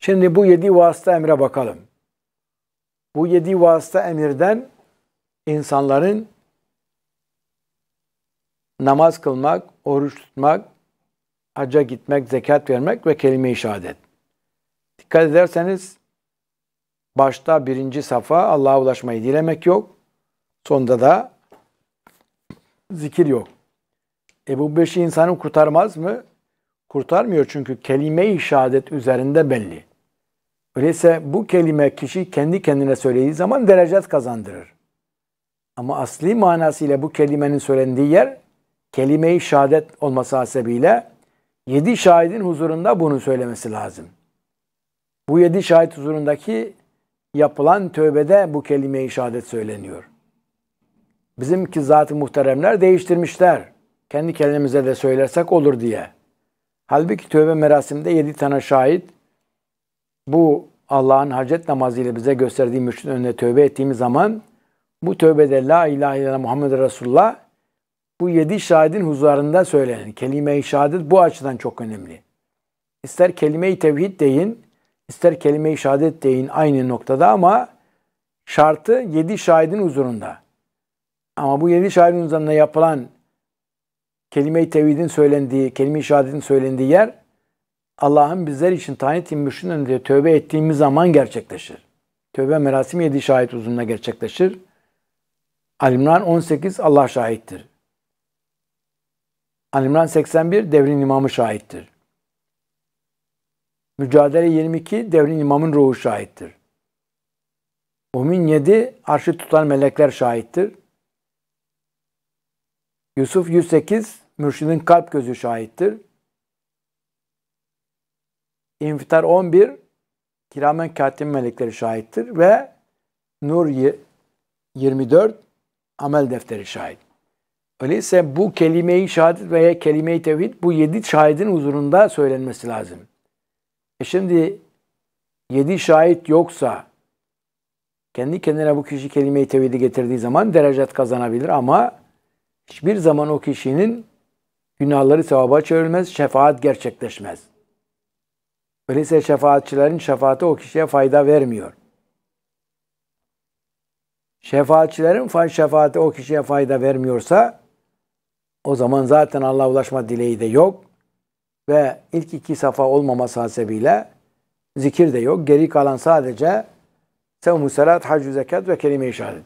Şimdi bu yedi vasıta emre bakalım. Bu yedi vasıta emirden insanların namaz kılmak, oruç tutmak, hacca gitmek, zekat vermek ve kelime-i şehadet. Dikkat ederseniz başta birinci safa Allah'a ulaşmayı dilemek yok. Sonda da zikir yok. E bu beşi insanı kurtarmaz mı? kurtarmıyor çünkü kelime-i şehadet üzerinde belli. Öyleyse bu kelime kişi kendi kendine söylediği zaman derecet kazandırır. Ama asli manasıyla bu kelimenin söylendiği yer kelime-i şehadet olması hasebiyle yedi şahidin huzurunda bunu söylemesi lazım. Bu yedi şahit huzurundaki yapılan tövbede bu kelime-i şehadet söyleniyor. Bizimki zat-ı muhteremler değiştirmişler. Kendi kendimize de söylersek olur diye. Halbuki tövbe merasimde yedi tane şahit bu Allah'ın hacet namazıyla bize gösterdiği mürşidin önüne tövbe ettiğimiz zaman bu tövbede La ilahe illallah Muhammed Resulullah bu yedi şahidin huzurunda söylenir. kelime-i şehadet bu açıdan çok önemli. İster kelime-i tevhid deyin, ister kelime-i şehadet deyin aynı noktada ama şartı yedi şahidin huzurunda. Ama bu yedi şahidin huzurunda yapılan kelime-i tevhidin söylendiği, kelime-i şehadetin söylendiği yer Allah'ın bizler için tayin ettiği müşrin önünde tövbe ettiğimiz zaman gerçekleşir. Tövbe merasimi yedi şahit uzunluğuna gerçekleşir. Alimran 18 Allah şahittir. Alimran 81 devrin imamı şahittir. Mücadele 22 devrin imamın ruhu şahittir. Mumin 7 arşı tutan melekler şahittir. Yusuf 108 Mürşidin kalp gözü şahittir. İnfitar 11 kiramen katim melekleri şahittir ve Nur 24 amel defteri şahit. Öyleyse bu kelimeyi şehadet veya kelime-i tevhid bu yedi şahidin huzurunda söylenmesi lazım. E şimdi yedi şahit yoksa kendi kendine bu kişi kelime-i tevhidi getirdiği zaman derecet kazanabilir ama hiçbir zaman o kişinin Günahları sevaba çevrilmez, şefaat gerçekleşmez. Öyleyse şefaatçilerin şefaati o kişiye fayda vermiyor. Şefaatçilerin şefaati o kişiye fayda vermiyorsa o zaman zaten Allah'a ulaşma dileği de yok ve ilk iki safa olmaması hasebiyle zikir de yok. Geri kalan sadece sevmu selat, hacü zekat ve kelime-i şehadet.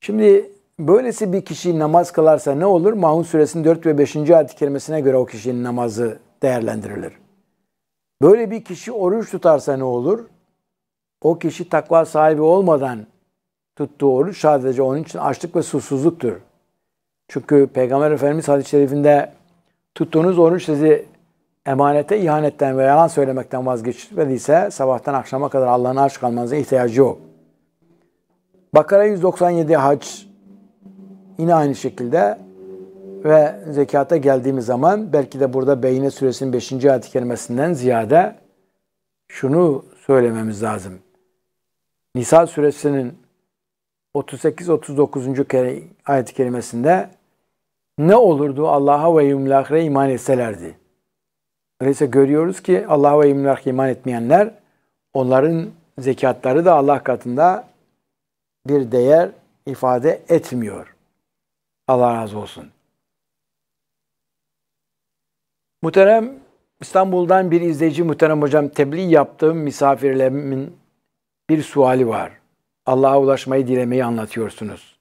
Şimdi Böylesi bir kişi namaz kılarsa ne olur? Mahun suresinin 4 ve 5. ayet kelimesine göre o kişinin namazı değerlendirilir. Böyle bir kişi oruç tutarsa ne olur? O kişi takva sahibi olmadan tuttuğu oruç sadece onun için açlık ve susuzluktur. Çünkü Peygamber Efendimiz hadis-i şerifinde tuttuğunuz oruç sizi emanete ihanetten ve yalan söylemekten vazgeçmediyse sabahtan akşama kadar Allah'ın aç kalmanıza ihtiyacı yok. Bakara 197 Hac Yine aynı şekilde ve zekata geldiğimiz zaman belki de burada Beyne Suresinin 5. ayet kelimesinden ziyade şunu söylememiz lazım. Nisa Suresinin 38-39. ayet kelimesinde ne olurdu Allah'a ve yumlahre iman etselerdi? Öyleyse görüyoruz ki Allah'a ve yumlahre iman etmeyenler onların zekatları da Allah katında bir değer ifade etmiyor. Allah razı olsun. Muhterem İstanbul'dan bir izleyici Muhterem Hocam tebliğ yaptığım misafirlerimin bir suali var. Allah'a ulaşmayı dilemeyi anlatıyorsunuz.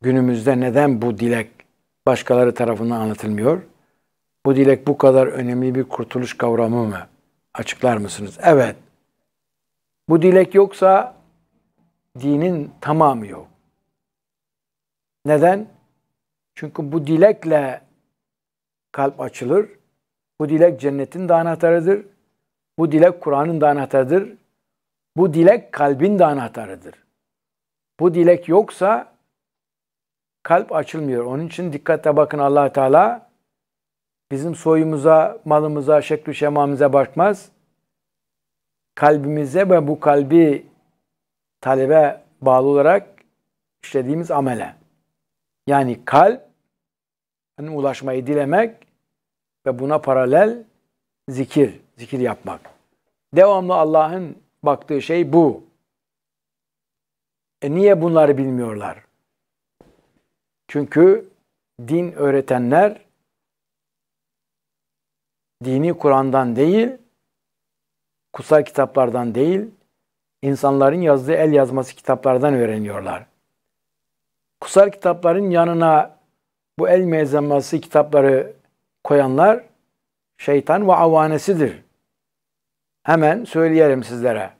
Günümüzde neden bu dilek başkaları tarafından anlatılmıyor? Bu dilek bu kadar önemli bir kurtuluş kavramı mı? Açıklar mısınız? Evet. Bu dilek yoksa dinin tamamı yok. Neden? Çünkü bu dilekle kalp açılır. Bu dilek cennetin de anahtarıdır. Bu dilek Kur'an'ın da anahtarıdır. Bu dilek kalbin de anahtarıdır. Bu dilek yoksa kalp açılmıyor. Onun için dikkate bakın allah Teala bizim soyumuza, malımıza, şekli şemamıza bakmaz. Kalbimize ve bu kalbi talebe bağlı olarak işlediğimiz amele. Yani kalp hani ulaşmayı dilemek ve buna paralel zikir, zikir yapmak. Devamlı Allah'ın baktığı şey bu. E niye bunları bilmiyorlar? Çünkü din öğretenler dini Kur'an'dan değil, kutsal kitaplardan değil, insanların yazdığı el yazması kitaplardan öğreniyorlar kutsal kitapların yanına bu el mezemması kitapları koyanlar şeytan ve avanesidir. Hemen söyleyelim sizlere.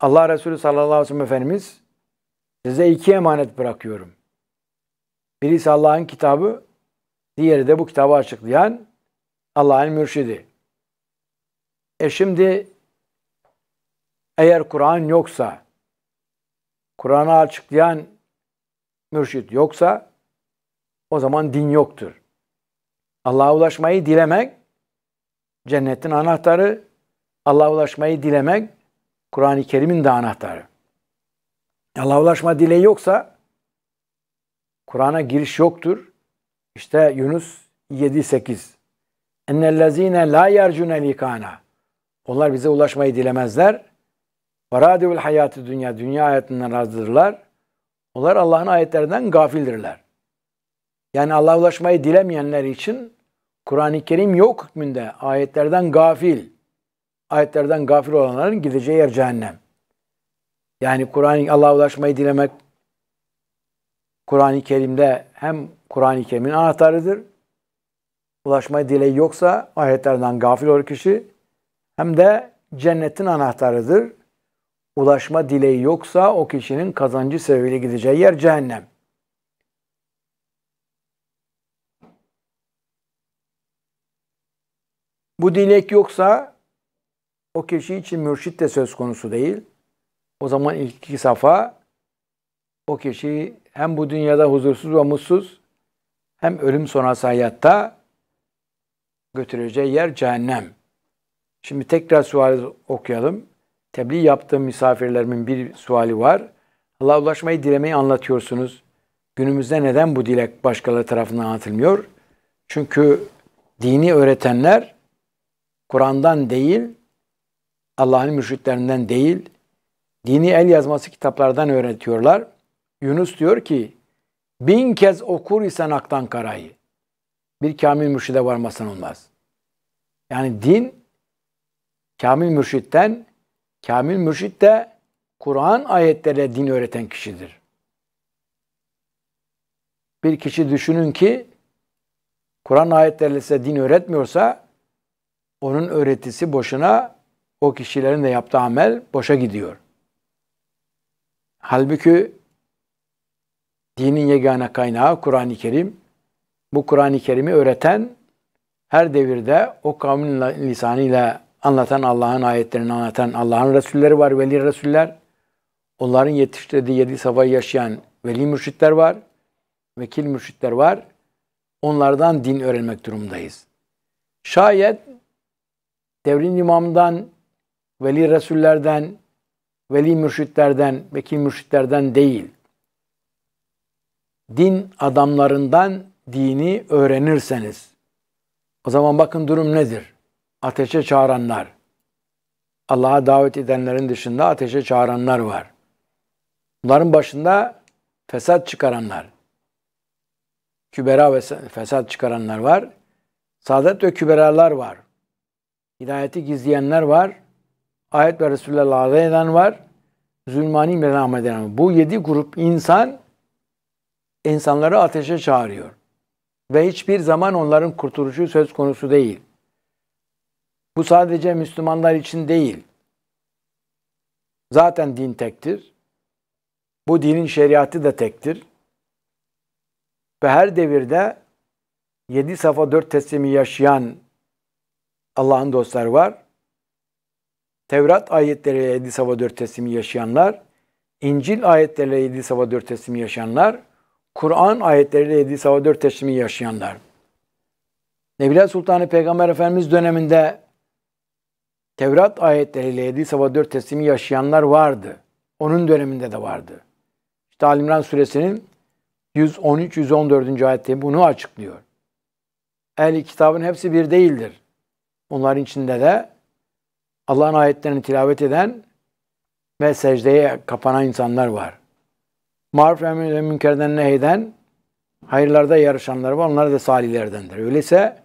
Allah Resulü sallallahu aleyhi ve sellem Efendimiz size iki emanet bırakıyorum. Birisi Allah'ın kitabı, diğeri de bu kitabı açıklayan Allah'ın mürşidi. E şimdi eğer Kur'an yoksa, Kur'an'ı açıklayan mürşit yoksa o zaman din yoktur. Allah'a ulaşmayı dilemek cennetin anahtarı, Allah'a ulaşmayı dilemek Kur'an-ı Kerim'in de anahtarı. Allah'a ulaşma dileği yoksa Kur'an'a giriş yoktur. İşte Yunus 7-8. Ennellezine la yercune likana. Onlar bize ulaşmayı dilemezler. Varadevül hayatı dünya, dünya hayatından razdırlar. Onlar Allah'ın ayetlerinden gafildirler. Yani Allah'a ulaşmayı dilemeyenler için Kur'an-ı Kerim yok hükmünde. Ayetlerden gafil. Ayetlerden gafil olanların gideceği yer cehennem. Yani Kur'an Allah'a ulaşmayı dilemek Kur'an-ı Kerim'de hem Kur'an-ı Kerim'in anahtarıdır. Ulaşmayı dileği yoksa ayetlerden gafil olur kişi. Hem de cennetin anahtarıdır ulaşma dileği yoksa o kişinin kazancı sebebiyle gideceği yer cehennem. Bu dilek yoksa o kişi için mürşit de söz konusu değil. O zaman ilk iki safa o kişi hem bu dünyada huzursuz ve mutsuz hem ölüm sonrası hayatta götüreceği yer cehennem. Şimdi tekrar suali okuyalım tebliğ yaptığım misafirlerimin bir suali var. Allah'a ulaşmayı dilemeyi anlatıyorsunuz. Günümüzde neden bu dilek başkaları tarafından anlatılmıyor? Çünkü dini öğretenler Kur'an'dan değil, Allah'ın mürşitlerinden değil, dini el yazması kitaplardan öğretiyorlar. Yunus diyor ki, bin kez okur isen aktan karayı. Bir kamil mürşide varmasan olmaz. Yani din, kamil mürşitten Kamil mürşit de Kur'an ayetleriyle din öğreten kişidir. Bir kişi düşünün ki Kur'an ayetleriyle size din öğretmiyorsa onun öğretisi boşuna o kişilerin de yaptığı amel boşa gidiyor. Halbuki dinin yegane kaynağı Kur'an-ı Kerim. Bu Kur'an-ı Kerim'i öğreten her devirde o kavmin lisanıyla anlatan Allah'ın ayetlerini anlatan Allah'ın Resulleri var, veli Resuller. Onların yetiştirdiği yedi safhayı yaşayan veli mürşitler var, vekil mürşitler var. Onlardan din öğrenmek durumdayız. Şayet devrin imamdan, veli Resullerden, veli mürşitlerden, vekil mürşitlerden değil, din adamlarından dini öğrenirseniz, o zaman bakın durum nedir? ateşe çağıranlar. Allah'a davet edenlerin dışında ateşe çağıranlar var. Bunların başında fesat çıkaranlar. Kübera ve fesat çıkaranlar var. Saadet ve küberalar var. Hidayeti gizleyenler var. Ayet ve Resul'e lağda eden var. Zulmani merham eden var. Bu yedi grup insan insanları ateşe çağırıyor. Ve hiçbir zaman onların kurtuluşu söz konusu değil. Bu sadece Müslümanlar için değil. Zaten din tektir. Bu dinin şeriatı da tektir. Ve her devirde yedi safa dört teslimi yaşayan Allah'ın dostları var. Tevrat ayetleriyle yedi safa dört teslimi yaşayanlar, İncil ayetleriyle yedi safa dört teslimi yaşayanlar, Kur'an ayetleriyle yedi safa dört teslimi yaşayanlar. Nebiler Sultanı Peygamber Efendimiz döneminde Tevrat ayetleriyle 7 sabah 4 teslimi yaşayanlar vardı. Onun döneminde de vardı. İşte Alimran suresinin 113-114. ayette bunu açıklıyor. Ehli kitabın hepsi bir değildir. Onların içinde de Allah'ın ayetlerini tilavet eden ve secdeye kapanan insanlar var. Maruf ve münkerden nehyeden hayırlarda yarışanlar var. Onlar da salihlerdendir. Öyleyse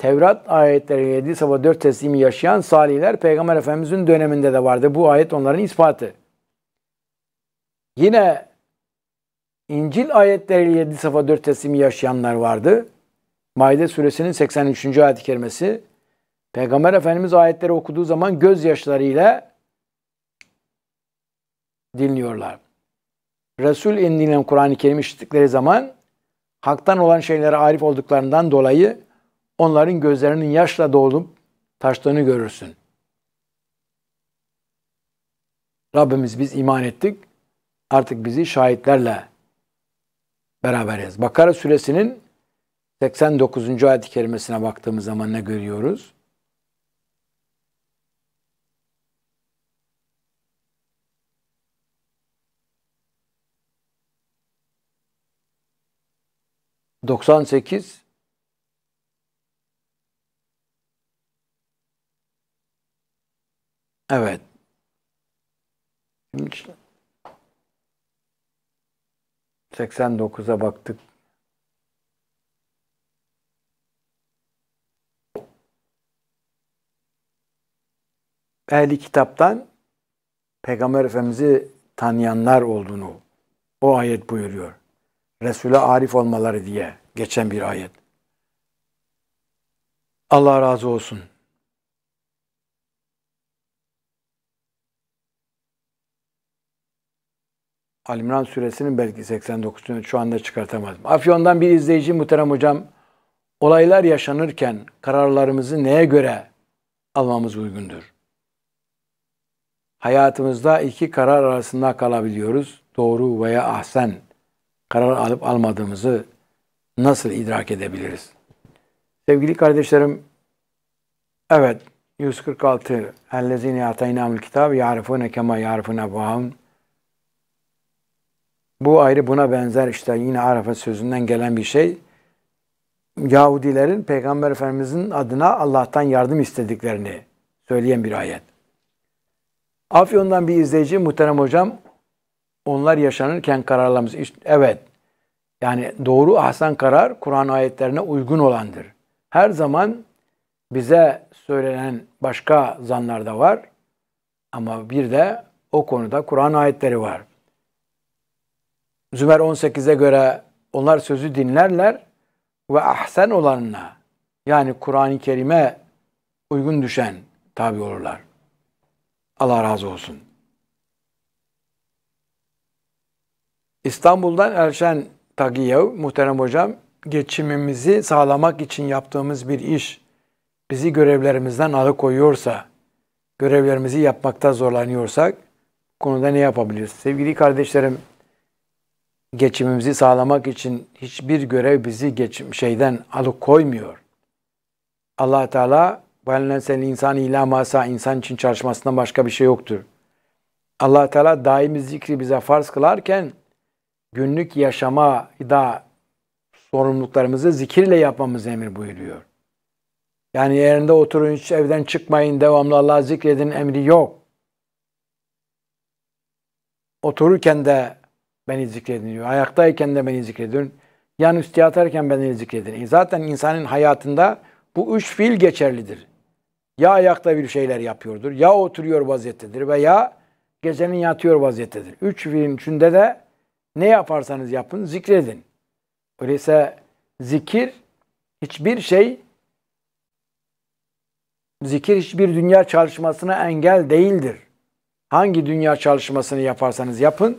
Tevrat ayetlerine 7 sabah 4 teslimi yaşayan salihler Peygamber Efendimiz'in döneminde de vardı. Bu ayet onların ispatı. Yine İncil ayetleri 7 safa 4 teslimi yaşayanlar vardı. Maide suresinin 83. ayet-i kerimesi. Peygamber Efendimiz ayetleri okuduğu zaman gözyaşlarıyla dinliyorlar. Resul indirilen Kur'an-ı Kerim işittikleri zaman haktan olan şeylere arif olduklarından dolayı onların gözlerinin yaşla dolup taştığını görürsün. Rabbimiz biz iman ettik. Artık bizi şahitlerle beraberiz. Bakara suresinin 89. ayet-i kerimesine baktığımız zaman ne görüyoruz? ...98 Evet. Şimdi 89'a baktık. Ehli kitaptan Peygamber Efendimiz'i tanıyanlar olduğunu o ayet buyuruyor. Resul'e arif olmaları diye geçen bir ayet. Allah razı olsun. Alimran suresinin belki 89'unu şu anda çıkartamadım. Afyon'dan bir izleyici muhterem hocam olaylar yaşanırken kararlarımızı neye göre almamız uygundur? Hayatımızda iki karar arasında kalabiliyoruz. Doğru veya ahsen karar alıp almadığımızı nasıl idrak edebiliriz? Sevgili kardeşlerim, evet 146 Ellezine atayna amel kitabı yarifune kema yarifune bahum bu ayrı buna benzer işte yine Arafat sözünden gelen bir şey. Yahudilerin Peygamber Efendimizin adına Allah'tan yardım istediklerini söyleyen bir ayet. Afyon'dan bir izleyici, muhterem hocam, onlar yaşanırken kararlarımız, işte evet, yani doğru ahsan karar Kur'an ayetlerine uygun olandır. Her zaman bize söylenen başka zanlar da var ama bir de o konuda Kur'an ayetleri var. Zümer 18'e göre onlar sözü dinlerler ve ahsen olanına yani Kur'an-ı Kerim'e uygun düşen tabi olurlar. Allah razı olsun. İstanbul'dan Erşen Tagiyev, muhterem hocam, geçimimizi sağlamak için yaptığımız bir iş bizi görevlerimizden alıkoyuyorsa, görevlerimizi yapmakta zorlanıyorsak konuda ne yapabiliriz? Sevgili kardeşlerim, geçimimizi sağlamak için hiçbir görev bizi geç şeyden alıkoymuyor. Allah Teala bu sen insan masa insan için çalışmasından başka bir şey yoktur. Allah Teala daimi zikri bize farz kılarken günlük yaşama da sorumluluklarımızı zikirle yapmamız emir buyuruyor. Yani yerinde oturun, hiç evden çıkmayın, devamlı Allah'ı zikredin emri yok. Otururken de beni zikredin diyor. Ayaktayken de beni zikredin. Yan üstü yatarken beni zikredin. E zaten insanın hayatında bu üç fiil geçerlidir. Ya ayakta bir şeyler yapıyordur, ya oturuyor vaziyettedir veya gecenin yatıyor vaziyettedir. Üç fiilin içinde de ne yaparsanız yapın zikredin. Öyleyse zikir hiçbir şey zikir hiçbir dünya çalışmasına engel değildir. Hangi dünya çalışmasını yaparsanız yapın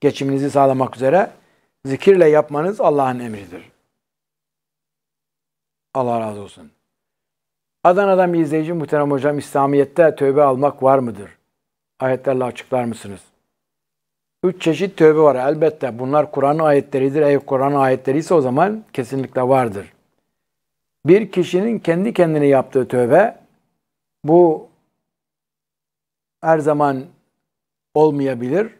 geçiminizi sağlamak üzere zikirle yapmanız Allah'ın emridir. Allah razı olsun. Adana'dan bir izleyici muhterem hocam İslamiyet'te tövbe almak var mıdır? Ayetlerle açıklar mısınız? Üç çeşit tövbe var elbette. Bunlar Kur'an ayetleridir. Eğer Kur'an ayetleri ise o zaman kesinlikle vardır. Bir kişinin kendi kendine yaptığı tövbe bu her zaman olmayabilir.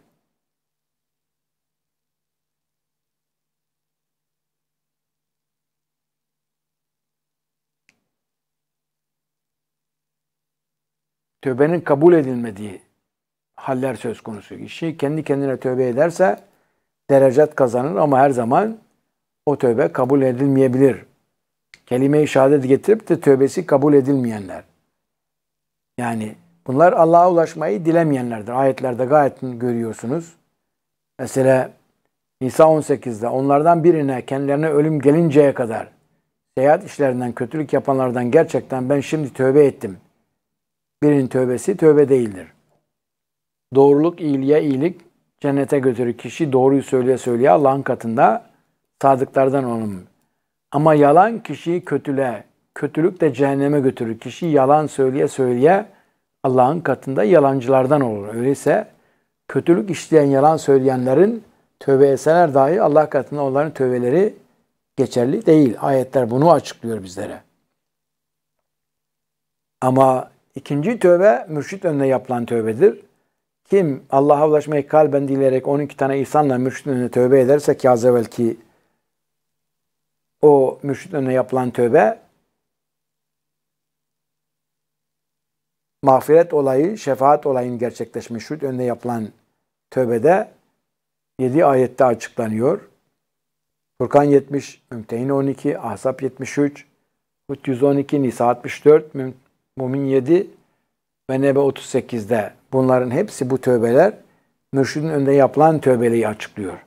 tövbenin kabul edilmediği haller söz konusu. Kişi kendi kendine tövbe ederse derecat kazanır ama her zaman o tövbe kabul edilmeyebilir. Kelime-i şehadet getirip de tövbesi kabul edilmeyenler. Yani bunlar Allah'a ulaşmayı dilemeyenlerdir. Ayetlerde gayet görüyorsunuz. Mesela Nisa 18'de onlardan birine kendilerine ölüm gelinceye kadar seyahat işlerinden, kötülük yapanlardan gerçekten ben şimdi tövbe ettim. Birinin tövbesi tövbe değildir. Doğruluk, iyiliğe iyilik cennete götürür. Kişi doğruyu söyleye söyleye Allah'ın katında sadıklardan olur. Ama yalan kişiyi kötüle, kötülük de cehenneme götürür. Kişi yalan söyleye söyleye Allah'ın katında yalancılardan olur. Öyleyse kötülük işleyen, yalan söyleyenlerin tövbe etseler dahi Allah katında onların tövbeleri geçerli değil. Ayetler bunu açıklıyor bizlere. Ama İkinci tövbe mürşit önüne yapılan tövbedir. Kim Allah'a ulaşmayı kalben dileyerek 12 tane insanla mürşit önüne tövbe ederse ki az evvelki o mürşit önüne yapılan tövbe mağfiret olayı, şefaat olayın gerçekleşmiş mürşit önüne yapılan tövbede 7 ayette açıklanıyor. Furkan 70, Mümtehine 12, Ahzab 73, Hud 112, Nisa 64, Mumin 7 ve Nebe 38'de bunların hepsi bu tövbeler mürşidin önünde yapılan tövbeliği açıklıyor.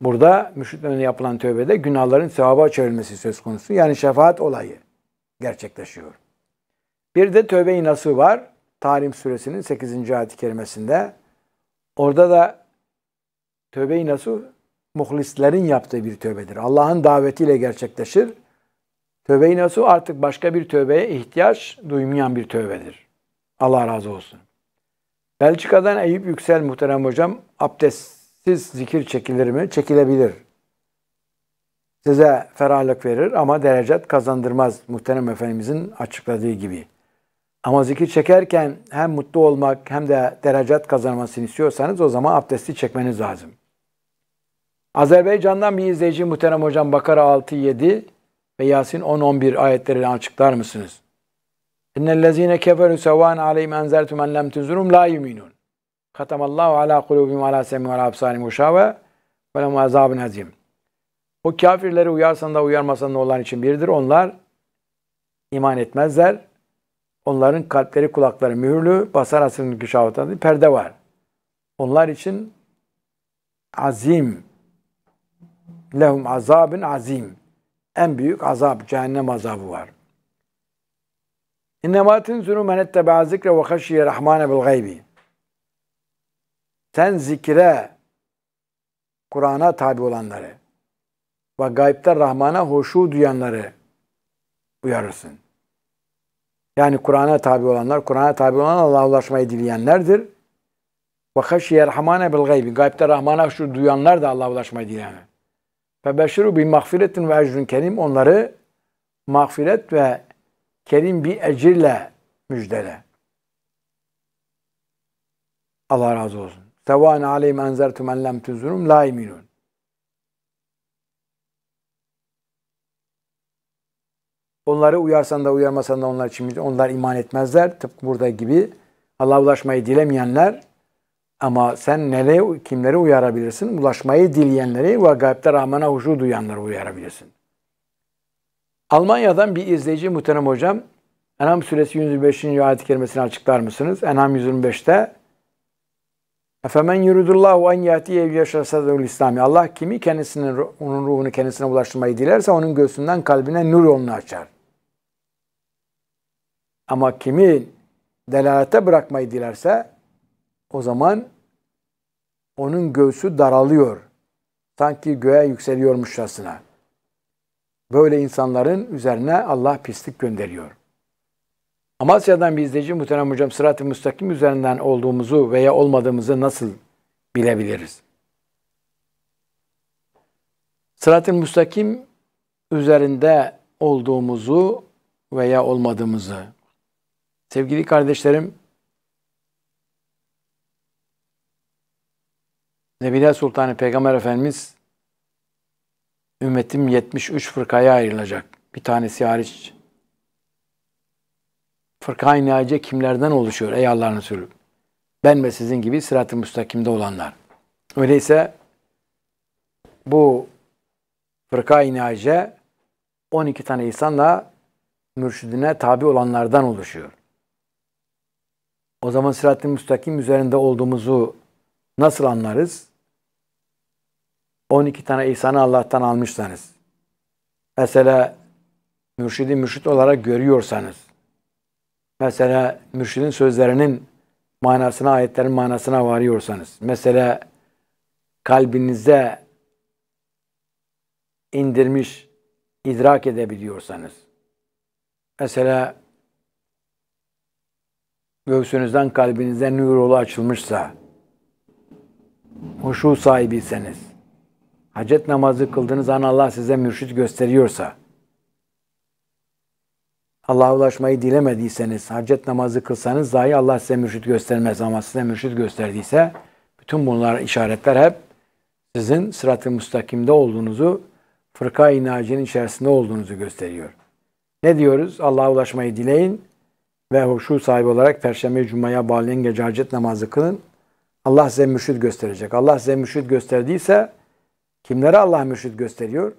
Burada mürşidin önünde yapılan tövbede günahların sevaba çevrilmesi söz konusu. Yani şefaat olayı gerçekleşiyor. Bir de tövbe-i nasıl var. Tahrim suresinin 8. ayet-i kerimesinde. Orada da tövbe-i nasıl muhlislerin yaptığı bir tövbedir. Allah'ın davetiyle gerçekleşir. Tövbe-i Nasuh artık başka bir tövbeye ihtiyaç duymayan bir tövbedir. Allah razı olsun. Belçika'dan Eyüp Yüksel muhterem hocam abdestsiz zikir çekilir mi? Çekilebilir. Size ferahlık verir ama derecet kazandırmaz muhterem efendimizin açıkladığı gibi. Ama zikir çekerken hem mutlu olmak hem de derecet kazanmasını istiyorsanız o zaman abdesti çekmeniz lazım. Azerbaycan'dan bir izleyici muhterem hocam Bakara 6-7 ve Yasin 10-11 ayetlerini açıklar mısınız? İnnellezîne keferu sevâne aleyhim enzertum en lem tunzurum la yuminun. Katamallahu ala kulubim ala semim ala absarim uşave ve lem azabın azim. O kafirleri uyarsan da uyarmasan da olan için biridir. Onlar iman etmezler. Onların kalpleri kulakları mühürlü, basar asrının güşavatında perde var. Onlar için azim, lehum azabın azim en büyük azap, cehennem azabı var. İnnemâ tunziru men ettebâ zikre ve haşiye rahmane bil gaybi. Sen zikre, Kur'an'a tabi olanları ve gaybde Rahman'a hoşu duyanları uyarırsın. Yani Kur'an'a tabi olanlar, Kur'an'a tabi olan Allah'a ulaşmayı dileyenlerdir. Ve haşiye rahmane bil gaybi. Gaybde Rahman'a hoşu duyanlar da Allah'a ulaşmayı dileyenler. Ve beşiru bi mağfiretin ve ecrün kerim onları mağfiret ve kerim bir ecirle müjdele. Allah razı olsun. Sevan aleyhim enzertum en lem tunzurum la iminun. Onları uyarsan da uyarmasan da onlar için onlar iman etmezler. Tıpkı burada gibi Allah'a ulaşmayı dilemeyenler ama sen nereye, kimlere uyarabilirsin? Ulaşmayı dileyenleri ve gaybde rahmana huşu duyanları uyarabilirsin. Almanya'dan bir izleyici Muhterem Hocam, Enam Suresi 105. ayet-i kerimesini açıklar mısınız? Enam 125'te Efemen yuridullahu en yatiye yaşasadul İslami. Allah kimi kendisinin, onun ruhunu kendisine ulaştırmayı dilerse onun göğsünden kalbine nur yolunu açar. Ama kimi delalete bırakmayı dilerse o zaman onun göğsü daralıyor. Sanki göğe yükseliyormuşçasına. Böyle insanların üzerine Allah pislik gönderiyor. Amasya'dan bir izleyici muhterem hocam sırat-ı müstakim üzerinden olduğumuzu veya olmadığımızı nasıl bilebiliriz? Sırat-ı müstakim üzerinde olduğumuzu veya olmadığımızı. Sevgili kardeşlerim, Nebiler Sultanı Peygamber Efendimiz ümmetim 73 fırkaya ayrılacak. Bir tanesi hariç. Fırkayn-ı Naciye kimlerden oluşuyor ey Allah'ın Resulü? Ben ve sizin gibi sırat-ı müstakimde olanlar. Öyleyse bu fırkayn-ı Naciye 12 tane insanla mürşidine tabi olanlardan oluşuyor. O zaman sırat-ı müstakim üzerinde olduğumuzu Nasıl anlarız? 12 tane ihsanı Allah'tan almışsanız, mesela mürşidi mürşit olarak görüyorsanız, mesela mürşidin sözlerinin manasına, ayetlerin manasına varıyorsanız, mesela kalbinize indirmiş, idrak edebiliyorsanız, mesela göğsünüzden kalbinizden nur yolu açılmışsa, huşu sahibiyseniz, hacet namazı kıldığınız an Allah size mürşit gösteriyorsa, Allah'a ulaşmayı dilemediyseniz, hacet namazı kılsanız dahi Allah size mürşit göstermez ama size mürşit gösterdiyse, bütün bunlar işaretler hep sizin sırat-ı müstakimde olduğunuzu, fırka inacının içerisinde olduğunuzu gösteriyor. Ne diyoruz? Allah'a ulaşmayı dileyin ve huşu sahibi olarak Perşembe Cuma'ya bağlayan gece hacet namazı kılın. Allah size mürşid gösterecek. Allah size mürşid gösterdiyse kimlere Allah mürşid gösteriyor?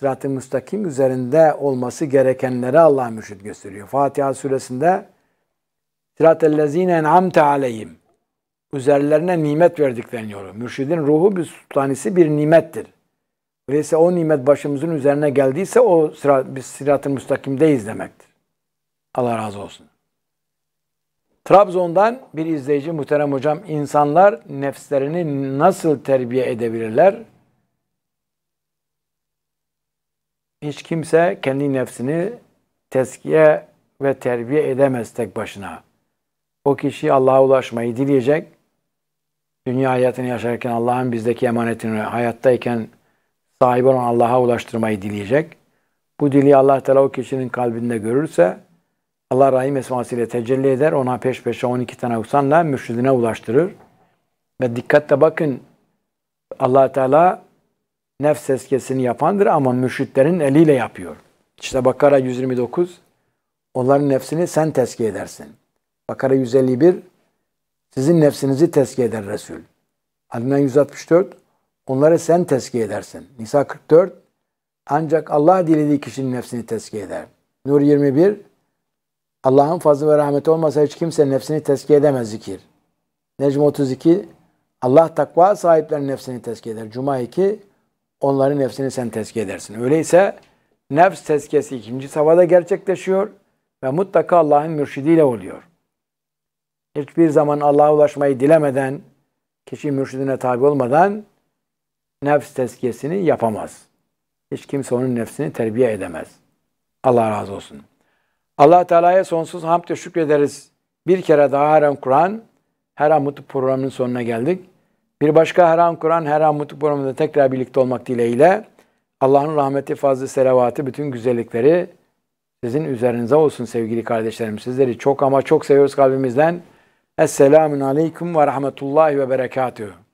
Sırat-ı müstakim üzerinde olması gerekenlere Allah mürşid gösteriyor. Fatiha suresinde Sırat-ellezine en'amte aleyhim üzerlerine nimet verdiklerini yolu. Mürşidin ruhu bir sultanisi bir nimettir. Öyleyse o nimet başımızın üzerine geldiyse o sırat, biz sırat-ı müstakimdeyiz demektir. Allah razı olsun. Trabzon'dan bir izleyici muhterem hocam insanlar nefslerini nasıl terbiye edebilirler? Hiç kimse kendi nefsini teskiye ve terbiye edemez tek başına. O kişi Allah'a ulaşmayı dileyecek. Dünya hayatını yaşarken Allah'ın bizdeki emanetini hayattayken sahibi olan Allah'a ulaştırmayı dileyecek. Bu dili Allah Teala o kişinin kalbinde görürse Allah rahim esmasıyla tecelli eder. Ona peş peşe 12 tane husanla mürşidine ulaştırır. Ve dikkatle bakın allah Teala nefs eskesini yapandır ama mürşitlerin eliyle yapıyor. İşte Bakara 129 onların nefsini sen tezki edersin. Bakara 151 sizin nefsinizi tezki eder Resul. Alimden 164 onları sen tezki edersin. Nisa 44 ancak Allah dilediği kişinin nefsini tezki eder. Nur 21 Allah'ın fazlı ve rahmeti olmasa hiç kimse nefsini tezkiye edemez zikir. Necm 32 Allah takva sahiplerinin nefsini tezkiye eder. Cuma 2 onların nefsini sen tezkiye edersin. Öyleyse nefs tezkiyesi ikinci safhada gerçekleşiyor ve mutlaka Allah'ın mürşidiyle oluyor. Hiçbir zaman Allah'a ulaşmayı dilemeden, kişi mürşidine tabi olmadan nefs tezkiyesini yapamaz. Hiç kimse onun nefsini terbiye edemez. Allah razı olsun allah Teala'ya sonsuz hamd ve şükrederiz. Bir kere daha Her an Kur'an, Her an Mutlu programının sonuna geldik. Bir başka Her an Kur'an, Her an Mutlu programında tekrar birlikte olmak dileğiyle Allah'ın rahmeti, fazlı selavatı, bütün güzellikleri sizin üzerinize olsun sevgili kardeşlerim. Sizleri çok ama çok seviyoruz kalbimizden. Esselamun Aleyküm ve Rahmetullahi ve Berekatühü.